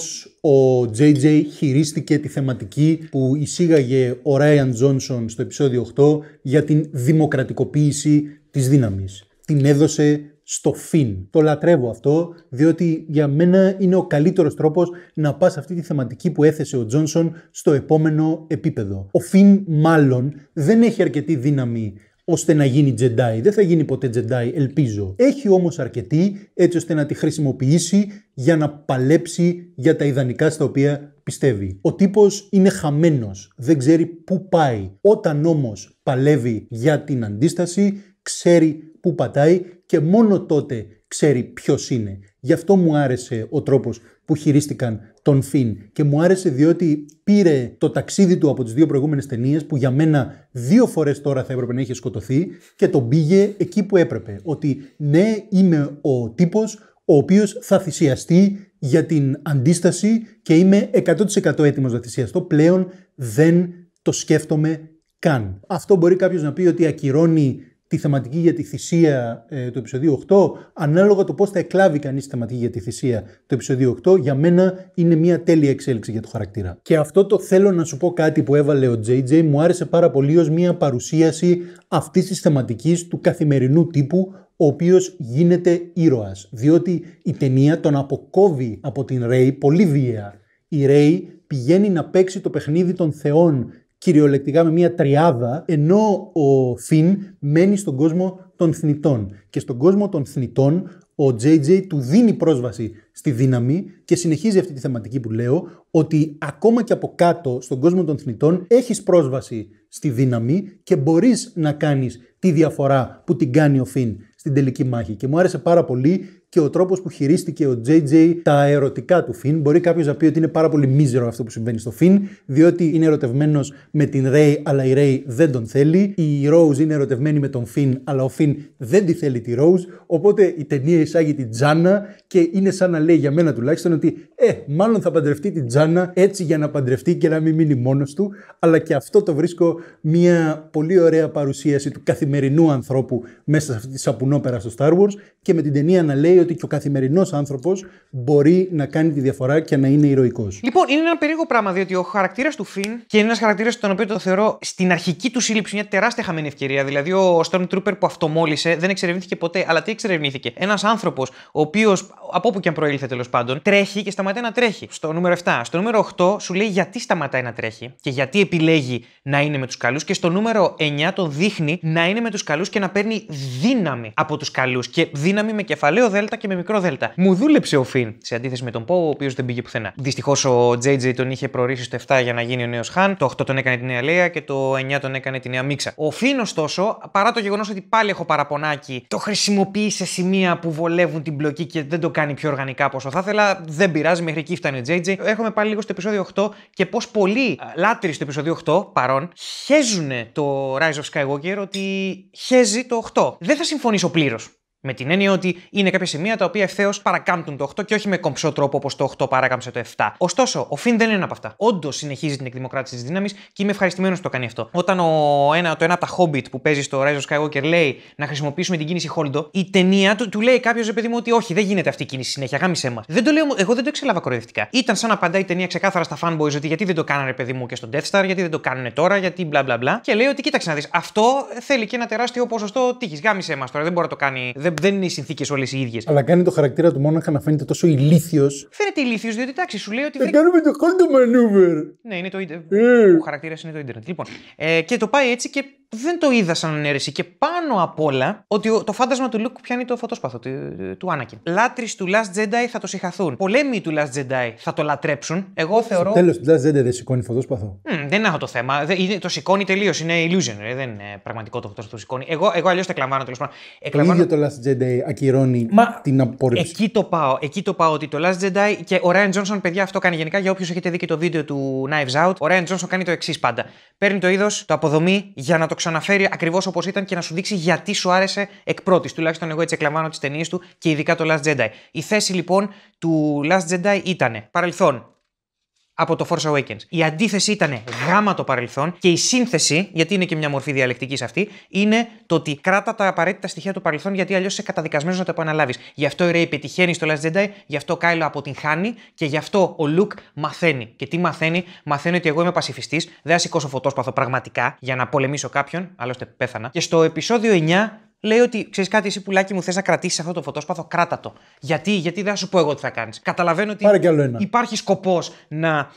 ο JJ χειρίστηκε τη θεματική που εισήγαγε ο Ράιαν Τζόνσον στο επεισόδιο 8 για την δημοκρατικοποίηση της δύναμης. Την έδωσε στο φιν. Το λατρεύω αυτό, διότι για μένα είναι ο καλύτερος τρόπος να πας αυτή τη θεματική που έθεσε ο Τζόνσον στο επόμενο επίπεδο. Ο φιν μάλλον δεν έχει αρκετή δύναμη ώστε να γίνει Jedi. Δεν θα γίνει ποτέ Jedi, ελπίζω. Έχει όμως αρκετή έτσι ώστε να τη χρησιμοποιήσει για να παλέψει για τα ιδανικά στα οποία πιστεύει. Ο τύπος είναι χαμένος, δεν ξέρει πού πάει. Όταν όμως παλεύει για την αντίσταση, ξέρει πού πατάει και μόνο τότε ξέρει ποιος είναι. Γι' αυτό μου άρεσε ο τρόπος που χειρίστηκαν τον Φιν. Και μου άρεσε διότι πήρε το ταξίδι του από τις δύο προηγούμενες ταινίες, που για μένα δύο φορές τώρα θα έπρεπε να είχε σκοτωθεί, και τον πήγε εκεί που έπρεπε. Ότι ναι, είμαι ο τύπος ο οποίος θα θυσιαστεί για την αντίσταση και είμαι 100% έτοιμος να θυσιαστώ. Πλέον δεν το σκέφτομαι καν. Αυτό μπορεί κάποιος να πει ότι ακυρώνει τη θεματική για τη θυσία ε, του επεισοδίου 8, ανάλογα το πώς θα εκλάβει κανείς τη θεματική για τη θυσία του επεισοδίου 8, για μένα είναι μια τέλεια εξέλιξη για το χαρακτήρα. Και αυτό το θέλω να σου πω κάτι που έβαλε ο JJ, μου άρεσε πάρα πολύ ως μια παρουσίαση αυτής της θεματικής του καθημερινού τύπου, ο οποίος γίνεται ήρωας, διότι η ταινία τον αποκόβει από την Ρέι πολύ βία. Η Ρέι πηγαίνει να παίξει το παιχνίδι των θεών κυριολεκτικά με μια τριάδα, ενώ ο Φιν μένει στον κόσμο των θνητών. Και στον κόσμο των θνητών ο JJ του δίνει πρόσβαση στη δύναμη και συνεχίζει αυτή τη θεματική που λέω, ότι ακόμα και από κάτω στον κόσμο των θνητών έχεις πρόσβαση στη δύναμη και μπορείς να κάνεις τη διαφορά που την κάνει ο Φιν στην τελική μάχη. Και μου άρεσε πάρα πολύ και ο τρόπος που χειρίστηκε ο JJ τα ερωτικά του Φιν. Μπορεί κάποιος να πει ότι είναι πάρα πολύ μίζερο αυτό που συμβαίνει στο Φιν, διότι είναι ερωτευμένος με την Ρέι, αλλά η Ρέι δεν τον θέλει. Η Rose είναι ερωτευμένη με τον Φιν, αλλά ο Φιν δεν τη θέλει τη Rose. Οπότε η ταινία εισάγει την Τζάνα και είναι σαν να λέει για μένα τουλάχιστον ότι ε, μάλλον θα παντρευτεί την Τζάνα έτσι για να παντρευτεί και να μην μείνει μόνος του. Αλλά και αυτό το βρίσκω μια πολύ ωραία παρουσίαση του καθημερινού ανθρώπου μέσα σε αυτή τη σαπουνόπερα στο Star Wars και με την ταινία να λέει ότι και ο καθημερινός άνθρωπος μπορεί να κάνει τη διαφορά και να είναι ηρωικός. Λοιπόν, είναι ένα περίεργο πράγμα, διότι ο χαρακτήρας του Φιν και είναι ένας χαρακτήρας τον οποίο το θεωρώ στην αρχική του σύλληψη μια τεράστια χαμένη ευκαιρία. Δηλαδή, ο Stormtrooper που αυτομόλυσε δεν εξερευνήθηκε ποτέ. Αλλά τι εξερευνήθηκε. Ένας άνθρωπος, ο οποίος από όπου και αν προήλθε τέλος πάντων, τρέχει και σταματάει να τρέχει. Στο νούμερο 7. Στο νούμερο 8 σου λέει γιατί σταματάει να τρέχει και γιατί επιλέγει να είναι με τους καλούς. Και στο νούμερο 9 τον δείχνει να είναι με τους καλούς και να παίρνει δύναμη από τους καλούς. Και δύναμη με κεφαλαίο δέλτα δέλτα και με μικρό δέλτα. Μου δούλεψε ο Φιν σε αντίθεση με τον Πο, ο οποίος δεν πήγε πουθενά. Δυστυχώς ο JJ τον είχε προρίσει στο 7 για να γίνει ο νέος Χαν, το 8 τον έκανε τη νέα Λέα και το 9 τον έκανε τη νέα Μίξα. Ο Φιν, ωστόσο, παρά το γεγονός ότι πάλι έχω παραπονάκι, το χρησιμοποιεί σε σημεία που βολεύουν την μπλοκή και δεν το κάνει πιο οργανικά όσο θα ήθελα. Δεν πειράζει, μέχρι εκεί φτάνει ο JJ. Έχουμε πάλι λίγο στο επεισόδιο 8 και πώς πολλοί λάτρε στο επεισόδιο 8 παρόν χέζουν το Rise of Skywalker ότι χέζει το 8. Δεν θα συμφωνήσω πλήρως. Με την έννοια ότι είναι κάποια σημεία τα οποία ευθέως παρακάμπτουν το 8 και όχι με κομψό τρόπο όπως το 8 παράκαμψε το 7. Ωστόσο, ο Φιν δεν είναι ένα από αυτά. Όντως συνεχίζει την εκδημοκράτηση της δύναμης και είμαι ευχαριστημένος που το κάνει αυτό. Όταν ο, ένα, το ένα από τα Hobbit που παίζει στο Rise of Skywalker λέει να χρησιμοποιήσουμε την κίνηση Holdo, η ταινία του, του λέει κάποιος παιδί μου ότι όχι, δεν γίνεται αυτή η κίνηση συνέχεια, γάμισε μας. Δεν το λέω, εγώ δεν το εξέλαβα κοροϊδευτικά. Ήταν σαν να απαντάει η ταινία ξεκάθαρα στα fanboys ότι γιατί δεν το κάνανε παιδί μου και στο Death Star, γιατί δεν το κάνουν τώρα, γιατί μπλα μπλα μπλα. Και λέει ότι κοίταξε να δεις, αυτό θέλει και ένα τεράστιο ποσοστό τύχης, γάμισε μας τώρα, δεν μπορεί να το κάνει, δεν δεν είναι οι συνθήκες όλες οι ίδιες. Αλλά κάνει το χαρακτήρα του Μόναχα να φαίνεται τόσο ηλίθιος. Φαίνεται ηλίθιος, διότι εντάξει, σου λέει ότι. Δεν κάνουμε το κόντο maneuver. Ναι, είναι το ίντερνετ. Ο χαρακτήρας είναι το ίντερνετ. Λοιπόν, ε, και το πάει έτσι και δεν το είδα σαν ανέρεση. Και πάνω απ' όλα ότι το φάντασμα του Λουκ πιάνει το φωτόσπαθο του, του Άνακιν. Λάτρε του Last Jedi θα το συγχαθούν. Πολέμοι του Last Jedi θα το λατρέψουν. Εγώ θεωρώ. Τέλος του Last Jedi δεν σηκώνει φωτόσπαθο. Mm, δεν έχω το θέμα. το σηκώνει τελείως. Είναι illusion. δεν είναι πραγματικό το φωτόσπαθο. Το σηκώνει. Εγώ, εγώ αλλιώς τα εκλαμβάνω τέλος πάντων. Εκλαμβάνω... ίδιο το Last Jedi ακυρώνει Μα... την απόρριψη. Εκεί το πάω. Εκεί το πάω ότι το Last Jedi και ο Ryan Johnson, παιδιά, αυτό κάνει γενικά για όποιους έχετε δει και το βίντεο του Knives Out. Ο Ryan Johnson κάνει το εξής πάντα. Παίρνει το είδος, το αποδομεί για να το ξαναφέρει ακριβώς όπως ήταν και να σου δείξει γιατί σου άρεσε εκ πρώτης. Τουλάχιστον εγώ έτσι εκλαμβάνω τις ταινίες του και ειδικά το Last Jedi. Η θέση λοιπόν του Last Jedi ήταν παρελθόν, από το Force Awakens. Η αντίθεση ήταν γάμα το παρελθόν και η σύνθεση, γιατί είναι και μια μορφή διαλεκτικής αυτή, είναι το ότι κράτα τα απαραίτητα στοιχεία του παρελθόν γιατί αλλιώς είσαι καταδικασμένος να το επαναλάβεις. Γι' αυτό η Ρέι πετυχαίνει στο Last Jedi, γι' αυτό ο Κάιλο αποτυγχάνει και γι' αυτό ο Λουκ μαθαίνει. Και τι μαθαίνει, μαθαίνει ότι εγώ είμαι πασιφιστής, δεν θα σηκώσω φωτόσπαθο πραγματικά για να πολεμήσω κάποιον, άλλωστε πέθανα. Και στο επεισόδιο 9 λέει ότι ξέρεις κάτι, εσύ πουλάκι μου θες να κρατήσεις αυτό το φωτόσπαθο, κράτα το. Γιατί, γιατί δεν θα σου πω εγώ τι θα κάνεις. Καταλαβαίνω ότι υπάρχει σκοπός να.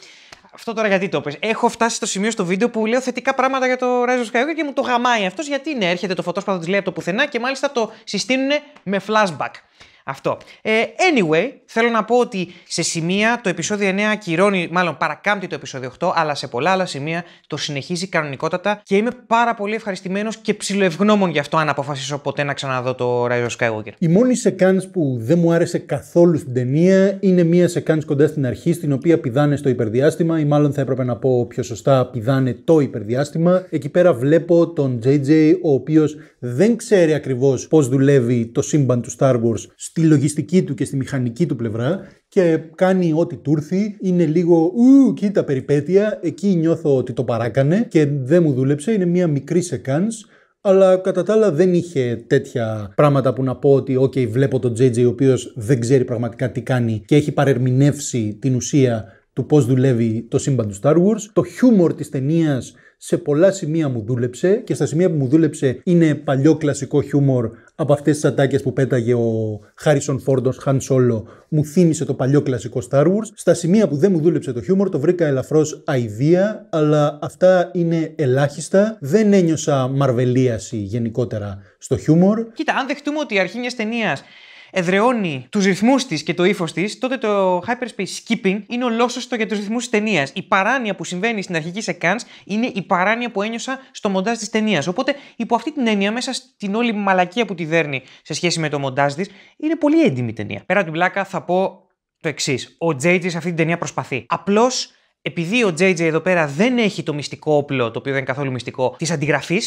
Αυτό τώρα γιατί το πες. Έχω φτάσει στο σημείο στο βίντεο που λέω θετικά πράγματα για το Rise of Skywalker και μου το γαμάει αυτός γιατί ναι, έρχεται το φωτόσπαθο της λέει από το πουθενά και μάλιστα το συστήνουν με flashback. Αυτό. Ε, anyway, θέλω να πω ότι σε σημεία το επεισόδιο 9 ακυρώνει, μάλλον παρακάμπτει το επεισόδιο 8, αλλά σε πολλά άλλα σημεία το συνεχίζει κανονικότατα και είμαι πάρα πολύ ευχαριστημένος και ψιλοευγνώμων γι' αυτό αν αποφασίσω ποτέ να ξαναδώ το Rise of Skywalker. Η μόνη σεκάνς που δεν μου άρεσε καθόλου στην ταινία είναι μία σεκάνς κοντά στην αρχή, στην οποία πηδάνε στο υπερδιάστημα, ή μάλλον θα έπρεπε να πω πιο σωστά, πηδάνε το υπερδιάστημα. Εκεί πέρα βλέπω τον JJ, ο οποίος δεν ξέρει ακριβώς πώς δουλεύει το σύμπαν του Star Wars στη λογιστική του και στη μηχανική του πλευρά και κάνει ό,τι του έρθει. Είναι λίγο, ου, κοίτα περιπέτεια. Εκεί νιώθω ότι το παράκανε και δεν μου δούλεψε. Είναι μια μικρή σεκάνς. Αλλά κατά τα άλλα δεν είχε τέτοια πράγματα που να πω ότι «ΟΚ, okay, βλέπω τον JJ ο οποίος δεν ξέρει πραγματικά τι κάνει και έχει παρερμηνεύσει την ουσία του πώς δουλεύει το σύμπαν του Star Wars». Το χιούμορ της ταινίας σε πολλά σημεία μου δούλεψε και στα σημεία που μου δούλεψε είναι παλιό κλασικό χιούμορ από αυτές τις ατάκες που πέταγε ο Χάρισον Φόρντος Χαν Σόλο μου θύμισε το παλιό κλασικό Star Wars. Στα σημεία που δεν μου δούλεψε το χιούμορ το βρήκα ελαφρώς αηδία, αλλά αυτά είναι ελάχιστα. Δεν ένιωσα μαρβελίαση γενικότερα στο χιούμορ. Κοίτα, αν δεχτούμε ότι η αρχή μιας ταινίας εδρεώνει τους ρυθμούς της και το ύφος της, τότε το hyperspace skipping είναι ολόσωστο για τους ρυθμούς της ταινίας. Η παράνοια που συμβαίνει στην αρχική σε κάνει είναι η παράνοια που ένιωσα στο μοντάζ της ταινίας. Οπότε, υπό αυτή την έννοια, μέσα στην όλη μαλακία που τη δέρνει σε σχέση με το μοντάζ της, είναι πολύ έντιμη ταινία. Πέρα την πλάκα, θα πω το εξής. Ο JJ σε αυτή την ταινία προσπαθεί. Απλώς επειδή ο JJ εδώ πέρα δεν έχει το μυστικό όπλο, το οποίο δεν είναι καθόλου μυστικό, της αντιγραφής,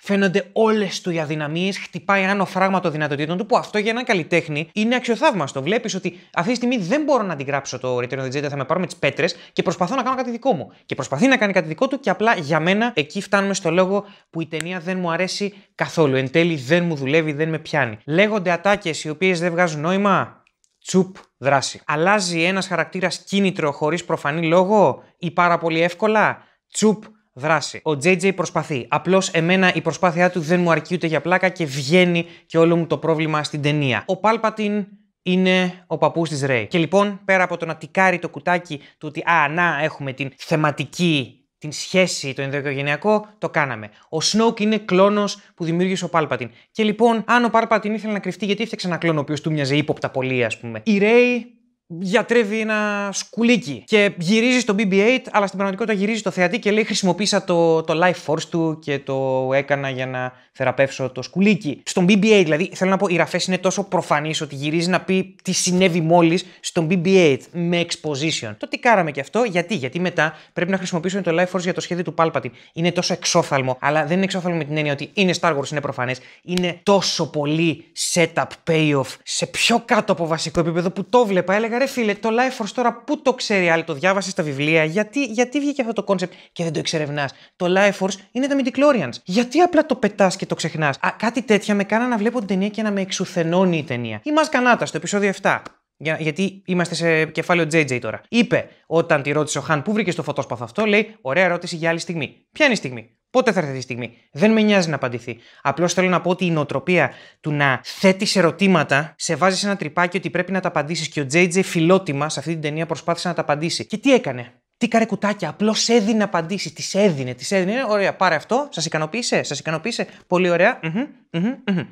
φαίνονται όλες του οι αδυναμίες, χτυπάει ένα φράγμα των δυνατοτήτων του, που αυτό για έναν καλλιτέχνη είναι αξιοθαύμαστο. Βλέπεις ότι αυτή τη στιγμή δεν μπορώ να αντιγράψω το Return of the Jedi, θα με πάρω με τις πέτρες και προσπαθώ να κάνω κάτι δικό μου. Και προσπαθεί να κάνει κάτι δικό του και απλά για μένα εκεί φτάνουμε στο λόγο που η ταινία δεν μου αρέσει καθόλου. Εν τέλει δεν μου δουλεύει, δεν με πιάνει. Λέγονται ατάκες οι οποίες δεν βγάζουν νόημα. Τσουπ, δράση. Αλλάζει ένας χαρακτήρας κίνητρο χωρίς προφανή λόγο ή πάρα πολύ εύκολα. Τσουπ, δράση. Ο JJ προσπαθεί. Απλώς εμένα η προσπάθειά του δεν μου αρκεί ούτε για πλάκα και βγαίνει και όλο μου το πρόβλημα στην ταινία. Ο Πάλπατιν είναι ο παππούς της Ρέι. Και λοιπόν, πέρα από το να τικάρει το κουτάκι του ότι α, να έχουμε την θεματική την σχέση το ενδοοικογενειακό, το κάναμε. Ο Σνόουκ είναι κλόνος που δημιούργησε ο Πάλπατιν. Και λοιπόν, αν ο Πάλπατιν ήθελε να κρυφτεί, γιατί έφτιαξε ένα κλόνο ο οποίος του μοιάζει ύποπτα πολύ, ας πούμε. Η Ρέι γιατρεύει ένα σκουλίκι και γυρίζει στο BB-8 αλλά στην πραγματικότητα γυρίζει το θεατή και λέει χρησιμοποίησα το, το life force του και το έκανα για να θεραπεύσω το σκουλίκι. Στον BB-8 δηλαδή θέλω να πω οι ραφές είναι τόσο προφανείς ότι γυρίζει να πει τι συνέβη μόλις στον BB-8 με exposition. Το τι κάραμε και αυτό γιατί, γιατί μετά πρέπει να χρησιμοποιήσουμε το life force για το σχέδιο του Palpatine. Είναι τόσο εξόφθαλμο αλλά δεν είναι εξόφθαλμο με την έννοια ότι είναι Star Wars, είναι προφανές. Είναι τόσο πολύ setup payoff σε πιο κάτω από βασικό επίπεδο που το βλέπα έλεγα ρε φίλε, το Life Force τώρα πού το ξέρει άλλη, το διάβασε στα βιβλία, γιατί, γιατί βγήκε αυτό το κόνσεπτ και δεν το εξερευνάς. Το Life Force είναι τα midichlorians. Γιατί απλά το πετάς και το ξεχνάς. Κάτι τέτοια με κάνα να βλέπω την ταινία και να με εξουθενώνει η ταινία. Ή μας κανάτας στο επεισόδιο 7. Για, γιατί είμαστε σε κεφάλαιο JJ τώρα. Είπε, όταν τη ρώτησε ο Χαν, πού βρήκες το φωτόσπαθο αυτό, λέει: Ωραία ερώτηση για άλλη στιγμή. Ποια είναι η στιγμή. Πότε θα έρθει αυτή η στιγμή. Δεν με νοιάζει να απαντηθεί. Απλώς θέλω να πω ότι η νοοτροπία του να θέτεις ερωτήματα σε βάζει σε ένα τρυπάκι ότι πρέπει να τα απαντήσεις. Και ο JJ φιλότιμα σε αυτή την ταινία προσπάθησε να τα απαντήσει. Και τι έκανε. Τι κουτάκια, απλώς έδινε απαντήσεις. Τις έδινε, τις έδινε. Ωραία, πάρε αυτό, σας ικανοποίησε, σας ικανοποίησε. Πολύ ωραία.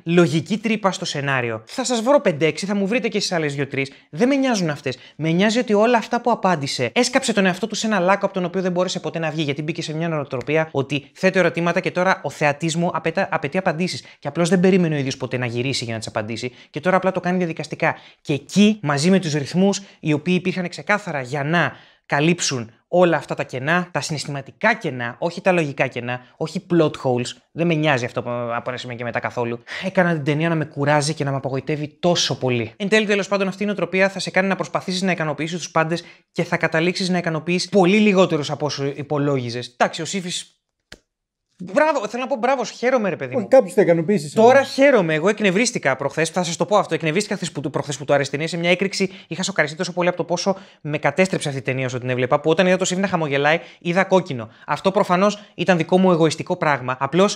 Λογική τρύπα στο σενάριο. Θα σας βρω 5-6, θα μου βρείτε και εσείς άλλες 2-3. Δεν με νοιάζουν αυτές. Με νοιάζει ότι όλα αυτά που απάντησε έσκαψε τον εαυτό του σε ένα λάκκο από τον οποίο δεν μπόρεσε ποτέ να βγει. Γιατί μπήκε σε μια νοοτροπία ότι θέτω ερωτήματα και τώρα ο θεατής μου απαιτεί, απαιτεί απαντήσεις. Και απλώς δεν περίμενε ο ίδιος ποτέ να γυρίσει για να τις απαντήσει. Και τώρα απλά το κάνει διαδικαστικά. Και εκεί μαζί με τους ρυθμούς οι οποίοι υπήρχαν ξεκάθαρα για να καλύψουν όλα αυτά τα κενά, τα συναισθηματικά κενά, όχι τα λογικά κενά, όχι plot holes. Δεν με νοιάζει αυτό από ένα σημείο και μετά καθόλου. Έκανα την ταινία να με κουράζει και να με απογοητεύει τόσο πολύ. Εν τέλει, τέλος πάντων, αυτή η νοοτροπία θα σε κάνει να προσπαθήσεις να ικανοποιήσεις τους πάντες και θα καταλήξεις να ικανοποιείς πολύ λιγότερους από όσου υπολόγιζες. Εντάξει, ο Σύφη Μπράβο, θέλω να πω μπράβο, χαίρομαι ρε παιδί μου. Κάποιο θα ικανοποιήσει. Τώρα χαίρομαι. Εγώ εκνευρίστηκα προχθές, θα σας το πω αυτό. Εκνευρίστηκα προχθές που το ταινία σε μια έκρηξη. Είχα σοκαριστεί τόσο πολύ από το πόσο με κατέστρεψε αυτή η ταινία όσο την έβλεπα. Που όταν είδα το Σίβι χαμογελάει, είδα κόκκινο. Αυτό προφανώς ήταν δικό μου εγωιστικό πράγμα. Απλώς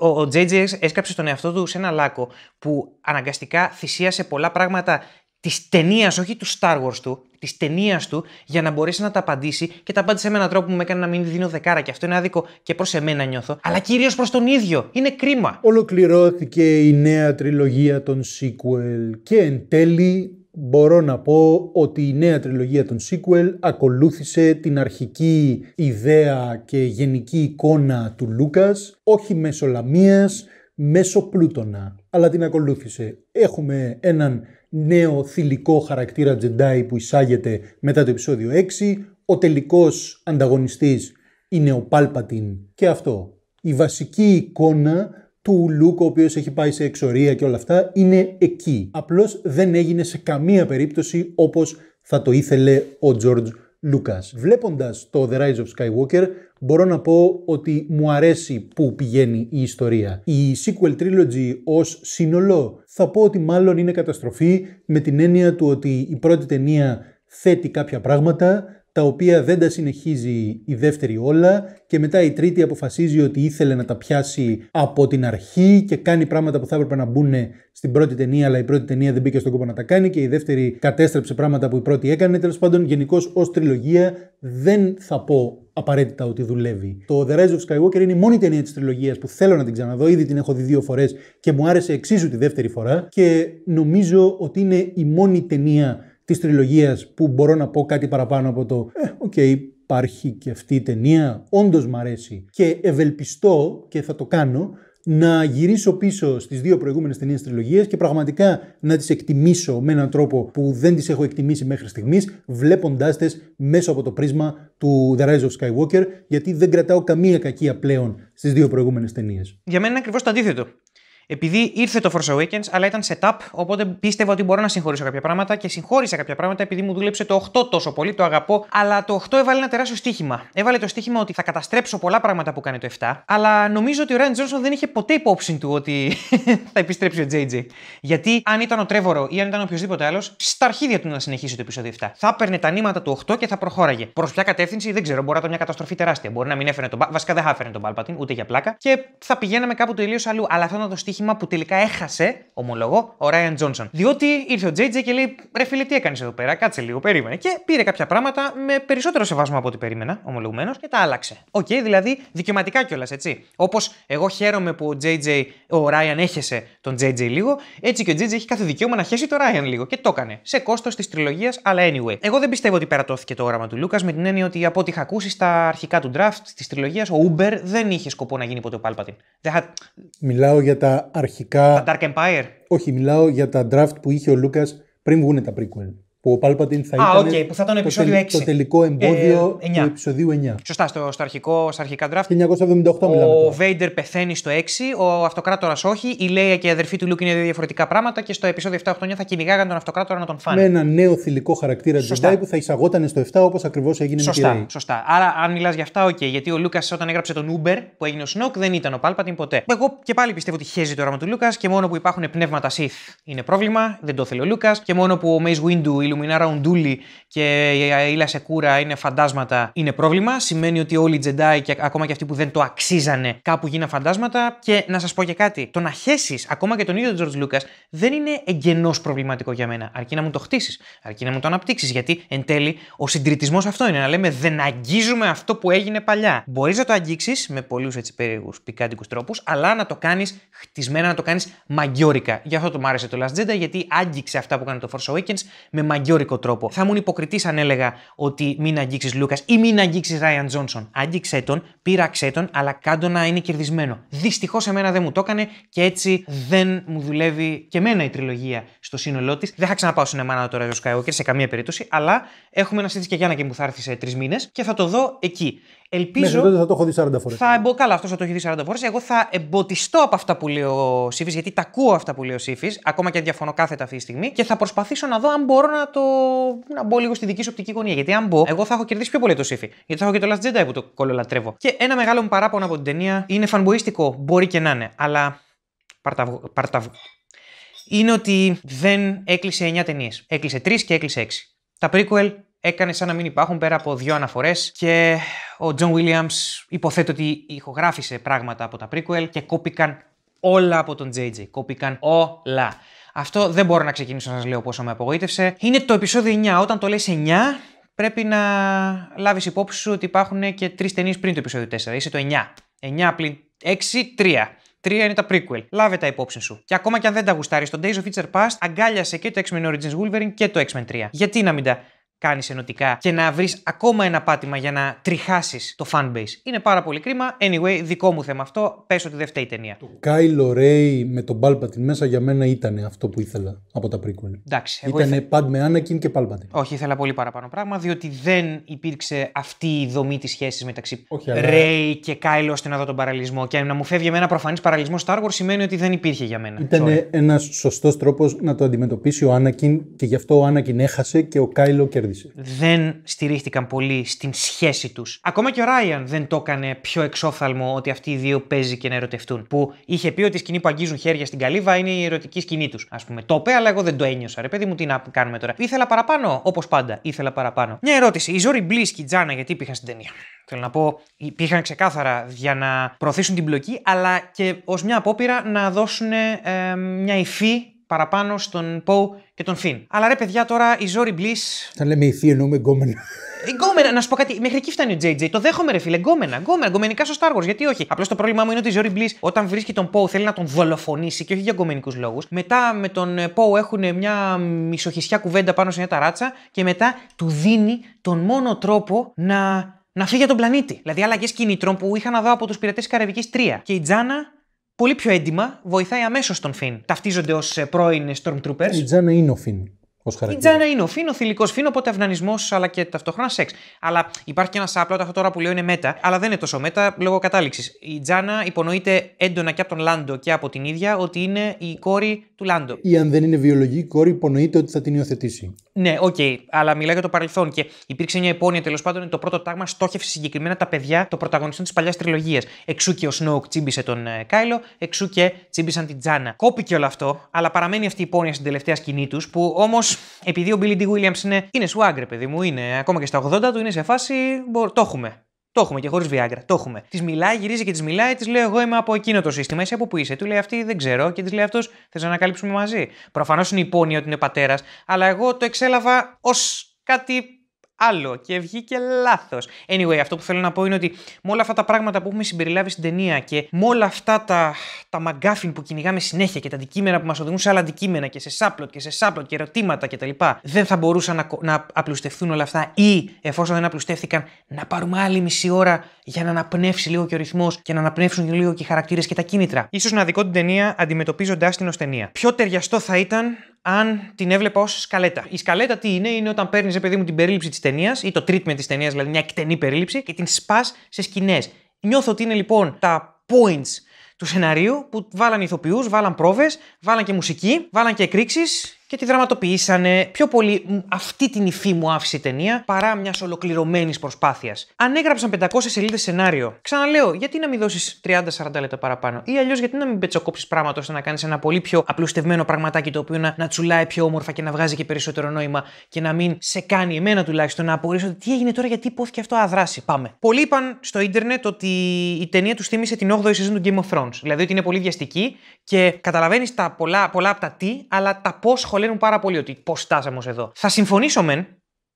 ο, ο JJ έσκαψε τον εαυτό του σε ένα λάκκο που αναγκαστικά θυσίασε πολλά πράγματα της ταινίας, όχι του Star Wars του, της ταινίας του για να μπορέσει να τα απαντήσει και τα απάντησε με έναν τρόπο που με έκανε να μην δίνω δεκάρα. Και αυτό είναι άδικο και προς εμένα νιώθω, αλλά κυρίως προς τον ίδιο. Είναι κρίμα. Ολοκληρώθηκε η νέα τριλογία των sequel και εν τέλει μπορώ να πω ότι η νέα τριλογία των sequel ακολούθησε την αρχική ιδέα και γενική εικόνα του Λούκας, όχι μέσω λαμίας, μέσω πλούτονα, αλλά την ακολούθησε. Έχουμε έναν νέο θηλυκό χαρακτήρα Jedi που εισάγεται μετά το επεισόδιο 6. Ο τελικός ανταγωνιστής είναι ο Πάλπατιν και αυτό. Η βασική εικόνα του Λουκ ο οποίος έχει πάει σε εξορία και όλα αυτά είναι εκεί. Απλώς δεν έγινε σε καμία περίπτωση όπως θα το ήθελε ο Τζορτζ Λούκας. Βλέποντας το The Rise of Skywalker μπορώ να πω ότι μου αρέσει που πηγαίνει η ιστορία. Η sequel trilogy ως σύνολο θα πω ότι μάλλον είναι καταστροφή με την έννοια του ότι η πρώτη ταινία θέτει κάποια πράγματα, τα οποία δεν τα συνεχίζει η δεύτερη όλα και μετά η τρίτη αποφασίζει ότι ήθελε να τα πιάσει από την αρχή και κάνει πράγματα που θα έπρεπε να μπουν στην πρώτη ταινία, αλλά η πρώτη ταινία δεν μπήκε στον κόπο να τα κάνει και η δεύτερη κατέστρεψε πράγματα που η πρώτη έκανε. Τέλος πάντων, γενικώς ως τριλογία δεν θα πω απαραίτητα ότι δουλεύει. Το The Rise of Skywalker είναι η μόνη ταινία της τριλογίας που θέλω να την ξαναδώ. Ήδη την έχω δει δύο φορές και μου άρεσε εξίσου τη δεύτερη φορά και νομίζω ότι είναι η μόνη ταινία της τριλογίας που μπορώ να πω κάτι παραπάνω από το «Ε, οκ, υπάρχει και αυτή η ταινία, όντως μ' αρέσει» και ευελπιστώ και θα το κάνω να γυρίσω πίσω στις δύο προηγούμενες ταινίες τριλογίας και πραγματικά να τις εκτιμήσω με έναν τρόπο που δεν τις έχω εκτιμήσει μέχρι στιγμής βλέποντάς τις μέσω από το πρίσμα του The Rise of Skywalker γιατί δεν κρατάω καμία κακία πλέον στις δύο προηγούμενες ταινίες. Για μένα είναι ακριβώς το αντίθετο. Επειδή ήρθε το Force Awakens, αλλά ήταν setup, οπότε πίστευα ότι μπορώ να συγχωρήσω κάποια πράγματα και συγχώρησα κάποια πράγματα επειδή μου δούλεψε το 8 τόσο πολύ, το αγαπώ. Αλλά το 8 έβαλε ένα τεράστιο στοίχημα. Έβαλε το στοίχημα ότι θα καταστρέψω πολλά πράγματα που κάνει το 7, αλλά νομίζω ότι ο Ryan Johnson δεν είχε ποτέ υπόψη του ότι θα επιστρέψει ο JJ. Γιατί αν ήταν ο Τρέβορο ή αν ήταν οποιοδήποτε άλλος, στα αρχίδια του να συνεχίσει το επεισόδιο 7. Θα έπαιρνε τα νήματα του 8 και θα προχώραγε. Προς ποια κατεύθυνση δεν ξέρω, μπορεί να ήταν μια καταστροφή τεράστια. Μπορεί να μην έφερε τον Βασικά δεν τον ούτε για πλάκα. Και θα πηγαίναμε κάπου τελείως αλλού. Αλλά αυτό το στοίχημα στοίχημα που τελικά έχασε, ομολογώ, ο Ράιαν Τζόνσον. Διότι ήρθε ο JJ και λέει: Ρε φίλε, τι έκανες εδώ πέρα, κάτσε λίγο, περίμενε. Και πήρε κάποια πράγματα με περισσότερο σεβασμό από ό,τι περίμενα, ομολογουμένως, και τα άλλαξε. Οκ, okay, δηλαδή δικαιωματικά κιόλας, έτσι. Όπως εγώ χαίρομαι που ο JJ, ο Ράιαν έχεσε τον JJ λίγο, έτσι και ο JJ έχει κάθε δικαίωμα να χέσει τον Ράιαν λίγο. Και το έκανε. Σε κόστος της τριλογίας, αλλά anyway. Εγώ δεν πιστεύω ότι περατώθηκε το όραμα του Λούκας με την έννοια ότι από ό,τι είχα ακούσει στα αρχικά του draft της τριλογίας, ο Uber δεν είχε σκοπό να γίνει ποτέ ο Palpatine. Μιλάω για τα αρχικά. Dark Empire. Όχι, μιλάω για τα draft που είχε ο Λούκας πριν βγουν τα prequel. Που ο Πάλπατιν θα Α, ήταν okay, που θα ήταν το, επεισόδιο 6. το τελικό ε, εμπόδιο ε, του επεισοδίου 9. Σωστά, στο, στο αρχικό, στα αρχικά draft. 1978 ο μιλάμε. Ο Βέιντερ πεθαίνει στο 6, ο Αυτοκράτορας όχι. Η Λέια και η αδερφή του Λουκ είναι δύο διαφορετικά πράγματα και στο επεισόδιο 7-8-9 θα κυνηγάγαν τον Αυτοκράτορα να τον φάνε. Με ένα νέο θηλυκό χαρακτήρα του Ντάι που θα εισαγόταν στο 7 όπως ακριβώς έγινε σωστά, με τη Σωστά. Άρα, αν μιλάς για αυτά, οκ. Okay, γιατί ο Λούκας όταν έγραψε τον Uber που έγινε ο Σνόκ δεν ήταν ο Πάλπατιν ποτέ. Εγώ και πάλι πιστεύω ότι χέζει το όραμα του Λούκας και μόνο που υπάρχουν πνεύματα Sith είναι πρόβλημα, δεν το θέλει ο Λούκας και μόνο που ο Λουμινάρα Ουντούλη και η Αίλα Σεκούρα είναι φαντάσματα, είναι πρόβλημα. Σημαίνει ότι όλοι οι Τζεντάι και ακόμα και αυτοί που δεν το αξίζανε κάπου γίνανε φαντάσματα. Και να σας πω και κάτι, το να χέσεις ακόμα και τον ίδιο τον Τζορτζ Λούκας δεν είναι εγγενώς προβληματικό για μένα. Αρκεί να μου το χτίσεις, αρκεί να μου το αναπτύξεις. Γιατί εν τέλει ο συντηρητισμός αυτό είναι να λέμε δεν αγγίζουμε αυτό που έγινε παλιά. Μπορείς να το αγγίξεις με πολλούς έτσι περίεργους πικάντικους τρόπους, αλλά να το κάνεις χτισμένα, να το κάνεις μαγκιόρικα. Γι' αυτό το μ' άρεσε το Last Jedi, γιατί άγγιξε αυτά που έκανε το Force Awakens με μαγκιόρικο τρόπο. Θα ήμουν υποκριτής αν έλεγα ότι μην αγγίξεις Λούκας ή μην αγγίξεις Ράιαν Τζόνσον. Άγγιξε τον, πήραξε τον, αλλά κάντο να είναι κερδισμένο. Δυστυχώς εμένα δεν μου το έκανε και έτσι δεν μου δουλεύει και εμένα η τριλογία στο σύνολό της. Δεν θα ξαναπάω στην να το και σε καμία περίπτωση, αλλά έχουμε ένα σύνθηκε και Γιάννα και μου θα έρθει σε τρεις μήνες και θα το δω εκεί. Ελπίζω. Μέχρι τότε θα το έχω δει 40 φορές. Θα εμπο... Καλά, αυτός θα το έχει δει 40 φορές. Εγώ θα εμποτιστώ από αυτά που λέει ο Σύφης, γιατί τα ακούω αυτά που λέει ο Σύφης, ακόμα και αν διαφωνώ κάθετα αυτή τη στιγμή, και θα προσπαθήσω να δω αν μπορώ να το. να μπω λίγο στη δική σου οπτική γωνία. Γιατί αν μπω, εγώ θα έχω κερδίσει πιο πολύ το Σύφη. Γιατί θα έχω και το Last Jedi που το κολολατρεύω. Και ένα μεγάλο μου παράπονο από την ταινία είναι φανμποίστικο, μπορεί και να είναι, αλλά. Παρταβ... Παρταβ... Είναι ότι δεν έκλεισε 9 ταινίες. Έκλεισε 3 και έκλεισε 6. Τα prequel έκανε σαν να μην υπάρχουν πέρα από δύο αναφορές. Και ο Τζον Williams υποθέτω ότι ηχογράφησε πράγματα από τα prequel και κόπηκαν όλα από τον JJ. Κόπηκαν όλα. Αυτό δεν μπορώ να ξεκινήσω να σας λέω πόσο με απογοήτευσε. Είναι το επεισόδιο 9. Όταν το λες 9, πρέπει να λάβεις υπόψη σου ότι υπάρχουν και τρεις ταινίες πριν το επεισόδιο 4. Είσαι το 9. 9 πλην 6, 3. Τρία είναι τα prequel. Λάβε τα υπόψη σου. Και ακόμα και αν δεν τα γουστάρεις, το Days of Future Past αγκάλιασε και το X-Men Origins Wolverine και το X-Men 3. Γιατί να μην τα κάνεις ενωτικά και να βρεις ακόμα ένα πάτημα για να τριχάσεις το fanbase. Είναι πάρα πολύ κρίμα. Anyway, δικό μου θέμα αυτό. Πες ότι δεν φταίει η ταινία. Το Κάιλο Ρέι με τον Palpatine μέσα για μένα ήταν αυτό που ήθελα από τα prequel. Εντάξει. Ήταν ήθε... με Anakin και Palpatine. Όχι, ήθελα πολύ παραπάνω πράγμα, διότι δεν υπήρξε αυτή η δομή της σχέσης μεταξύ Όχι, αλλά... Ρέι και Κάιλο ώστε να δω τον παραλυσμό. Και να μου φεύγει εμένα προφανής παραλυσμό Star Wars σημαίνει ότι δεν υπήρχε για μένα. Ήταν ένας σωστός τρόπος να το αντιμετωπίσει ο Anakin και γι' αυτό ο Anakin έχασε και ο Κάιλο κερδίζει. Δεν στηρίχτηκαν πολύ στην σχέση τους. Ακόμα και ο Ράιαν δεν το έκανε πιο εξόφθαλμο ότι αυτοί οι δύο παίζει και να ερωτευτούν. Που είχε πει ότι η σκηνή που αγγίζουν χέρια στην καλύβα είναι η ερωτική σκηνή τους. Ας πούμε, το είπε, αλλά εγώ δεν το ένιωσα. Ρε παιδί μου, τι να κάνουμε τώρα. Ήθελα παραπάνω, όπως πάντα. Ήθελα παραπάνω. Μια ερώτηση. Η Ζόρι Μπλή και η Τζάνα, γιατί υπήρχαν στην ταινία. Θέλω να πω, υπήρχαν ξεκάθαρα για να προωθήσουν την πλοκή, αλλά και ως μια απόπειρα να δώσουν ε, μια υφή παραπάνω στον Πο και τον Φιν. Αλλά ρε παιδιά, τώρα η Ζόρι Μπλή. Θα λέμε Θεία, εννοούμε γκόμενα. Γκόμενα, να σου πω κάτι. Μέχρι εκεί φτάνει ο JJ. Το δέχομαι, ρε φίλε. Γκόμενα, γκόμενα. Γκομενικά στο Star Γιατί όχι. Απλώς το πρόβλημά μου είναι ότι η Ζόρι Μπλή όταν βρίσκει τον Πο θέλει να τον δολοφονήσει και όχι για γκομενικούς λόγους. Μετά με τον Πο έχουν μια μισοχυσιά κουβέντα πάνω σε μια ταράτσα και μετά του δίνει τον μόνο τρόπο να να φύγει για τον πλανήτη. Δηλαδή, αλλαγές κινητρών που είχα να δω από τους πειρατές της Καραβική 3. Και η Τζάνα πολύ πιο έντοιμα, βοηθάει αμέσως τον Φιν. Ταυτίζονται ως ε, πρώην Stormtroopers. Η Τζάνα είναι ο Φιν. Ως η Τζάνα είναι ο Φιν, ο θηλυκός Φιν, οπότε αυνανισμό αλλά και ταυτόχρονα σεξ. Αλλά υπάρχει και ένας απλό, αυτό τώρα που λέω είναι μετα, αλλά δεν είναι τόσο μετα λόγω κατάληξης. Η Τζάνα υπονοείται έντονα και από τον Λάντο και από την ίδια ότι είναι η κόρη του Λάντο. Ή αν δεν είναι βιολογική κόρη, υπονοείται ότι θα την υιοθετήσει. Ναι, οκ, okay, αλλά μιλάει για το παρελθόν και υπήρξε μια υπόνοια τέλος πάντων. Το πρώτο τάγμα στόχευσε συγκεκριμένα τα παιδιά των πρωταγωνιστών της παλιάς τριλογίας. Εξού και ο Σνόουκ τσίμπησε τον ε, Κάιλο, εξού και τσίμπησαν την Τζάνα. Κόπηκε όλο αυτό, αλλά παραμένει αυτή η υπόνοια στην τελευταία σκηνή τους που όμως επειδή ο Μπιλιντι D. είναι, είναι σουάγκρε, παιδί μου, είναι ακόμα και στα 80 του, είναι σε φάση. Το έχουμε. Το έχουμε και χωρίς Viagra. Το έχουμε. Της μιλάει, γυρίζει και της μιλάει, της λέει: Εγώ είμαι από εκείνο το σύστημα. Εσύ από πού είσαι. Του λέει αυτή: Δεν ξέρω. Και της λέει αυτός: Θες να ανακαλύψουμε μαζί. Προφανώς είναι υπόνοια ότι είναι πατέρας, αλλά εγώ το εξέλαβα ως κάτι άλλο και βγήκε λάθος. Anyway, αυτό που θέλω να πω είναι ότι με όλα αυτά τα πράγματα που έχουμε συμπεριλάβει στην ταινία και με όλα αυτά τα, τα μαγκάφιν που κυνηγάμε συνέχεια και τα αντικείμενα που μας οδηγούν σε άλλα αντικείμενα και σε σάπλοτ και σε σάπλοτ και ερωτήματα κτλ. Δεν θα μπορούσαν να, να απλουστευτούν όλα αυτά ή εφόσον δεν απλουστεύτηκαν να πάρουμε άλλη μισή ώρα για να αναπνεύσει λίγο και ο ρυθμός και να αναπνεύσουν λίγο και οι χαρακτήρες και τα κίνητρα. σω να δικό την ταινία αντιμετωπίζοντάς την ως ταινία. Πιο ταιριαστό θα ήταν αν την έβλεπα ως σκαλέτα. Η σκαλέτα τι είναι, είναι όταν παίρνεις, παιδί μου, την περίληψη της ταινίας ή το treatment της ταινίας, δηλαδή μια εκτενή περίληψη, και την σπάς σε σκηνές. Νιώθω ότι είναι λοιπόν τα points του σεναρίου που βάλαν ηθοποιούς, βάλαν πρόβες, βάλαν και μουσική, βάλαν και εκρήξεις και τη δραματοποιήσανε πιο πολύ αυτή την υφή μου άφησε η ταινία παρά μιας ολοκληρωμένης προσπάθειας. έγραψαν 500 σελίδες σενάριο. Ξαναλέω, γιατί να μην δώσεις 30-40 λεπτά παραπάνω, ή αλλιώς γιατί να μην πετσοκόψεις πράγματα ώστε να κάνεις ένα πολύ πιο απλουστευμένο πραγματάκι το οποίο να, να τσουλάει πιο όμορφα και να βγάζει και περισσότερο νόημα και να μην σε κάνει εμένα τουλάχιστον να απορρίσω ότι τι έγινε τώρα γιατί υπόθηκε αυτό αδράση. Πάμε. Πολλοί είπαν στο ίντερνετ ότι η ταινία τους θύμισε την 8η σεζόν του Game of Thrones. Δηλαδή ότι είναι πολύ βιαστική και καταλαβαίνεις πολλά, πολλά από τα τι, αλλά τα πώς δυσκολεύουν πάρα πολύ ότι πώς στάσαμε εδώ. Θα συμφωνήσω μεν,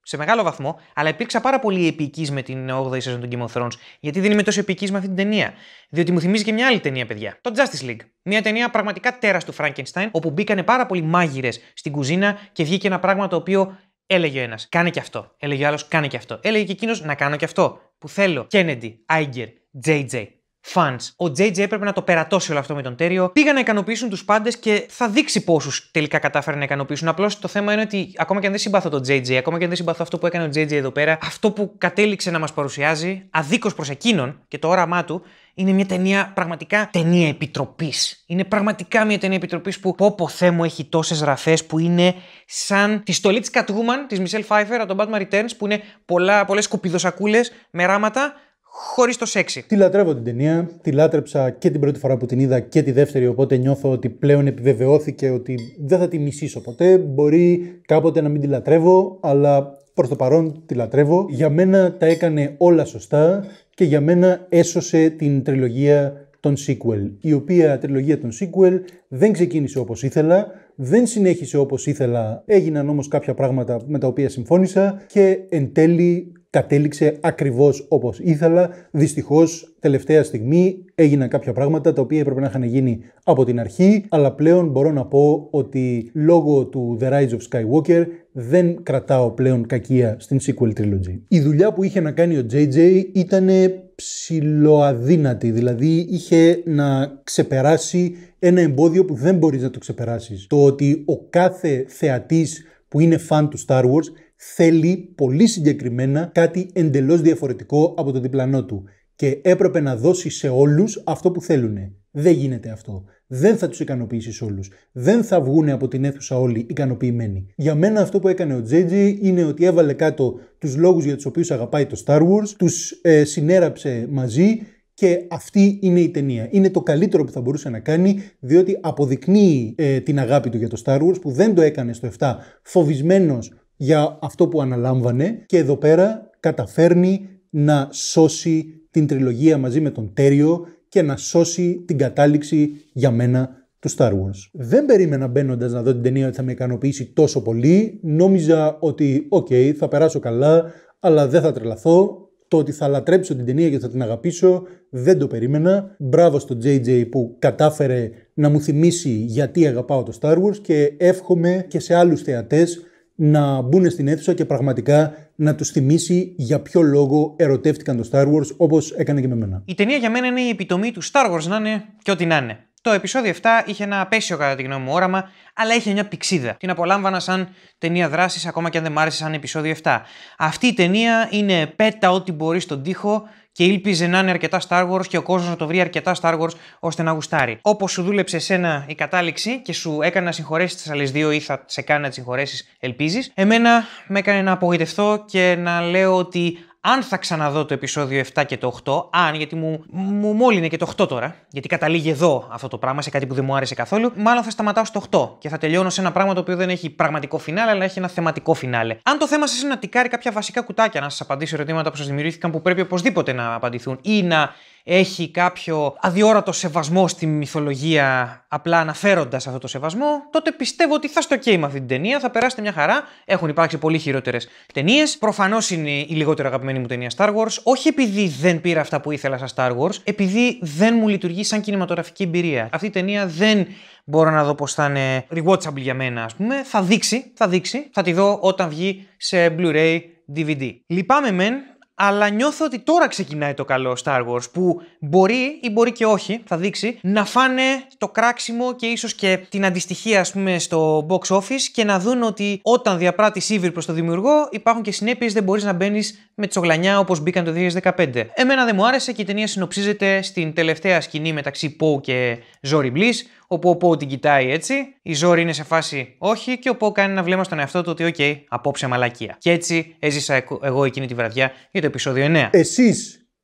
σε μεγάλο βαθμό, αλλά υπήρξα πάρα πολύ επική με την 8η σεζόν των Game of Thrones. Γιατί δεν είμαι τόσο επική με αυτή την ταινία. Διότι μου θυμίζει και μια άλλη ταινία, παιδιά. Το Justice League. Μια ταινία πραγματικά τέρας του Frankenstein, όπου μπήκανε πάρα πολλοί μάγειρες στην κουζίνα και βγήκε ένα πράγμα το οποίο έλεγε ο ένας: Κάνε και αυτό. Έλεγε ο άλλος: Κάνε και αυτό. Έλεγε και εκείνος: Να κάνω και αυτό. Που θέλω. Kennedy, Iger, JJ fans. Ο JJ έπρεπε να το περατώσει όλο αυτό με τον Τέριο. Πήγαν να ικανοποιήσουν τους πάντες και θα δείξει πόσους τελικά κατάφεραν να ικανοποιήσουν. Απλώς το θέμα είναι ότι ακόμα και αν δεν συμπαθώ τον JJ, ακόμα και αν δεν συμπαθώ αυτό που έκανε ο JJ εδώ πέρα, αυτό που κατέληξε να μας παρουσιάζει αδίκως προς εκείνον και το όραμά του είναι μια ταινία πραγματικά ταινία επιτροπής. Είναι πραγματικά μια ταινία επιτροπής που πω πω μου έχει τόσες ραφέ που είναι σαν τη στολή της Catwoman της Michelle Pfeiffer από τον Batman Returns που είναι πολλέ κουπιδοσακούλε με ράματα χωρίς το σεξι. Τη λατρεύω την ταινία. Τη λάτρεψα και την πρώτη φορά που την είδα και τη δεύτερη. Οπότε νιώθω ότι πλέον επιβεβαιώθηκε ότι δεν θα τη μισήσω ποτέ. Μπορεί κάποτε να μην τη λατρεύω, αλλά προς το παρόν τη λατρεύω. Για μένα τα έκανε όλα σωστά και για μένα έσωσε την τριλογία των sequel. Η οποία τριλογία των sequel δεν ξεκίνησε όπως ήθελα. Δεν συνέχισε όπως ήθελα, έγιναν όμως κάποια πράγματα με τα οποία συμφώνησα και εν τέλει κατέληξε ακριβώς όπως ήθελα. Δυστυχώς, τελευταία στιγμή έγιναν κάποια πράγματα τα οποία έπρεπε να είχαν γίνει από την αρχή, αλλά πλέον μπορώ να πω ότι λόγω του The Rise of Skywalker δεν κρατάω πλέον κακία στην sequel trilogy. Η δουλειά που είχε να κάνει ο JJ ήταν ψιλοαδύνατη δηλαδή είχε να ξεπεράσει ένα εμπόδιο που δεν μπορείς να το ξεπεράσεις. Το ότι ο κάθε θεατής που είναι φαν του Star Wars θέλει πολύ συγκεκριμένα κάτι εντελώς διαφορετικό από το διπλανό του και έπρεπε να δώσει σε όλους αυτό που θέλουν. Δεν γίνεται αυτό. Δεν θα τους ικανοποιήσεις όλους. Δεν θα βγουν από την αίθουσα όλοι ικανοποιημένοι. Για μένα, αυτό που έκανε ο JJ είναι ότι έβαλε κάτω τους λόγους για τους οποίους αγαπάει το Star Wars, τους ε, συνέραψε μαζί και αυτή είναι η ταινία. Είναι το καλύτερο που θα μπορούσε να κάνει, διότι αποδεικνύει ε, την αγάπη του για το Star Wars που δεν το έκανε στο 7, φοβισμένος για αυτό που αναλάμβανε και εδώ πέρα καταφέρνει να σώσει την τριλογία μαζί με τον Τέριο και να σώσει την κατάληξη για μένα του Star Wars. Δεν περίμενα μπαίνοντας να δω την ταινία ότι θα με ικανοποιήσει τόσο πολύ. Νόμιζα ότι, οκ, θα περάσω καλά, αλλά δεν θα τρελαθώ. Το ότι θα λατρέψω την ταινία και θα την αγαπήσω δεν το περίμενα. Μπράβο στο JJ που κατάφερε να μου θυμίσει γιατί αγαπάω το Star Wars και εύχομαι και σε άλλους θεατές να μπουν στην αίθουσα και πραγματικά να τους θυμίσει για ποιο λόγο ερωτεύτηκαν το Star Wars όπως έκανε και με μένα. Η ταινία για μένα είναι η επιτομή του Star Wars να είναι και ό,τι να είναι. Το επεισόδιο 7 είχε ένα απέσιο κατά τη γνώμη μου όραμα, αλλά είχε μια πηξίδα. Την απολάμβανα σαν ταινία δράσης, ακόμα και αν δεν μ' άρεσε σαν επεισόδιο 7. Αυτή η ταινία είναι πέτα ό,τι μπορείς στον τοίχο και ήλπιζε να είναι αρκετά Star Wars και ο κόσμος να το βρει αρκετά Star Wars ώστε να γουστάρει. Όπως σου δούλεψε εσένα η κατάληξη και σου έκανε να συγχωρέσει τι άλλες δύο ή θα σε κάνει να τις συγχωρέσεις, ελπίζεις, εμένα με έκανε να απογοητευτώ και να λέω ότι αν θα ξαναδώ το επεισόδιο 7 και το 8, αν γιατί μου, μου μόλυνε και το 8 τώρα, γιατί καταλήγει εδώ αυτό το πράγμα σε κάτι που δεν μου άρεσε καθόλου, μάλλον θα σταματάω στο 8 και θα τελειώνω σε ένα πράγμα το οποίο δεν έχει πραγματικό φινάλε, αλλά έχει ένα θεματικό φινάλε. Αν το θέμα σας είναι να τικάρει κάποια βασικά κουτάκια, να σας απαντήσει ερωτήματα που σας δημιουργήθηκαν που πρέπει οπωσδήποτε να απαντηθούν ή να έχει κάποιο αδιόρατο σεβασμό στη μυθολογία, απλά αναφέροντας αυτό το σεβασμό, τότε πιστεύω ότι θα στο με αυτή την ταινία, θα περάσετε μια χαρά. Έχουν υπάρξει πολύ χειρότερες ταινίες. Προφανώς είναι η λιγότερο αγαπημένη μου ταινία Star Wars, όχι επειδή δεν πήρα αυτά που ήθελα σαν Star Wars, επειδή δεν μου λειτουργεί σαν κινηματογραφική εμπειρία. Αυτή η ταινία δεν μπορώ να δω πώ θα είναι rewatchable για μένα, ας πούμε. Θα δείξει, θα δείξει. Θα τη δω όταν βγει σε Blu-ray DVD. Λυπάμαι μεν αλλά νιώθω ότι τώρα ξεκινάει το καλό Star Wars που μπορεί ή μπορεί και όχι, θα δείξει, να φάνε το κράξιμο και ίσως και την αντιστοιχία ας πούμε στο box office και να δουν ότι όταν διαπράττει σίβηρ προς το δημιουργό υπάρχουν και συνέπειες, δεν μπορείς να μπαίνεις με τσογλανιά όπως μπήκαν το 2015. Εμένα δεν μου άρεσε και η ταινία συνοψίζεται στην τελευταία σκηνή μεταξύ Poe και Ζόρι Μπλής, όπου ο Πο την κοιτάει έτσι, η Ζόρι είναι σε φάση όχι και ο Πω κάνει ένα βλέμμα στον εαυτό του ότι οκ, απόψε μαλακία. Και έτσι έζησα εγώ εκείνη τη βραδιά για το επεισόδιο 9. Εσεί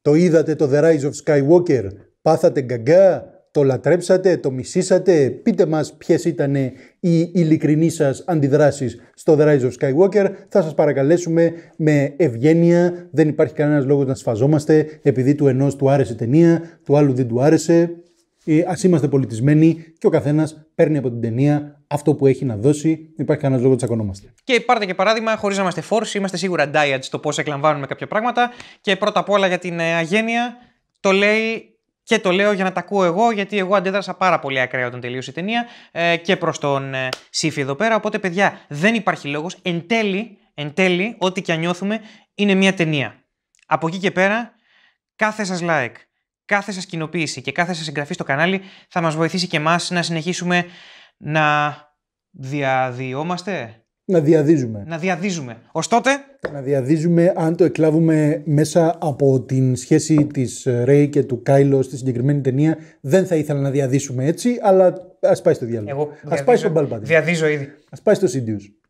το είδατε το The Rise of Skywalker, πάθατε γκαγκά, το λατρέψατε, το μισήσατε. Πείτε μας ποιες ήταν οι ειλικρινεί σας αντιδράσεις στο The Rise of Skywalker. Θα σας παρακαλέσουμε με ευγένεια. Δεν υπάρχει κανένας λόγος να σφαζόμαστε επειδή του ενός του άρεσε ταινία, του άλλου δεν του άρεσε. Ε, Ας είμαστε πολιτισμένοι και ο καθένας παίρνει από την ταινία αυτό που έχει να δώσει. Δεν υπάρχει κανένας λόγος να τσακωνόμαστε. Και πάρτε και παράδειγμα, χωρίς να είμαστε φόρσει, είμαστε σίγουρα diet στο πώς εκλαμβάνουμε κάποια πράγματα. Και πρώτα απ' όλα για την ε, αγένεια, το λέει και το λέω για να τα ακούω εγώ, γιατί εγώ αντέδρασα πάρα πολύ ακραία όταν τελείωσε η ταινία ε, και προς τον ε, Σύφη εδώ πέρα. Οπότε, παιδιά, δεν υπάρχει λόγος. Εν τέλει, εν τέλει, ό,τι και αν νιώθουμε, είναι μια ταινία. Από εκεί και πέρα, κάθε σας like, κάθε σας κοινοποίηση και κάθε σας εγγραφή στο κανάλι θα μας βοηθήσει και εμάς να συνεχίσουμε να διαδιόμαστε. Να διαδίζουμε. Να διαδίζουμε. Ωστότε... Να διαδίζουμε αν το εκλάβουμε μέσα από την σχέση της Ρέι και του Κάιλο στη συγκεκριμένη ταινία. Δεν θα ήθελα να διαδίσουμε έτσι, αλλά ας πάει στο διάλογο. Εγώ ας πάει στον Μπαλμπάτι. Διαδίζω ήδη. Ας πάει στο Σίντιους.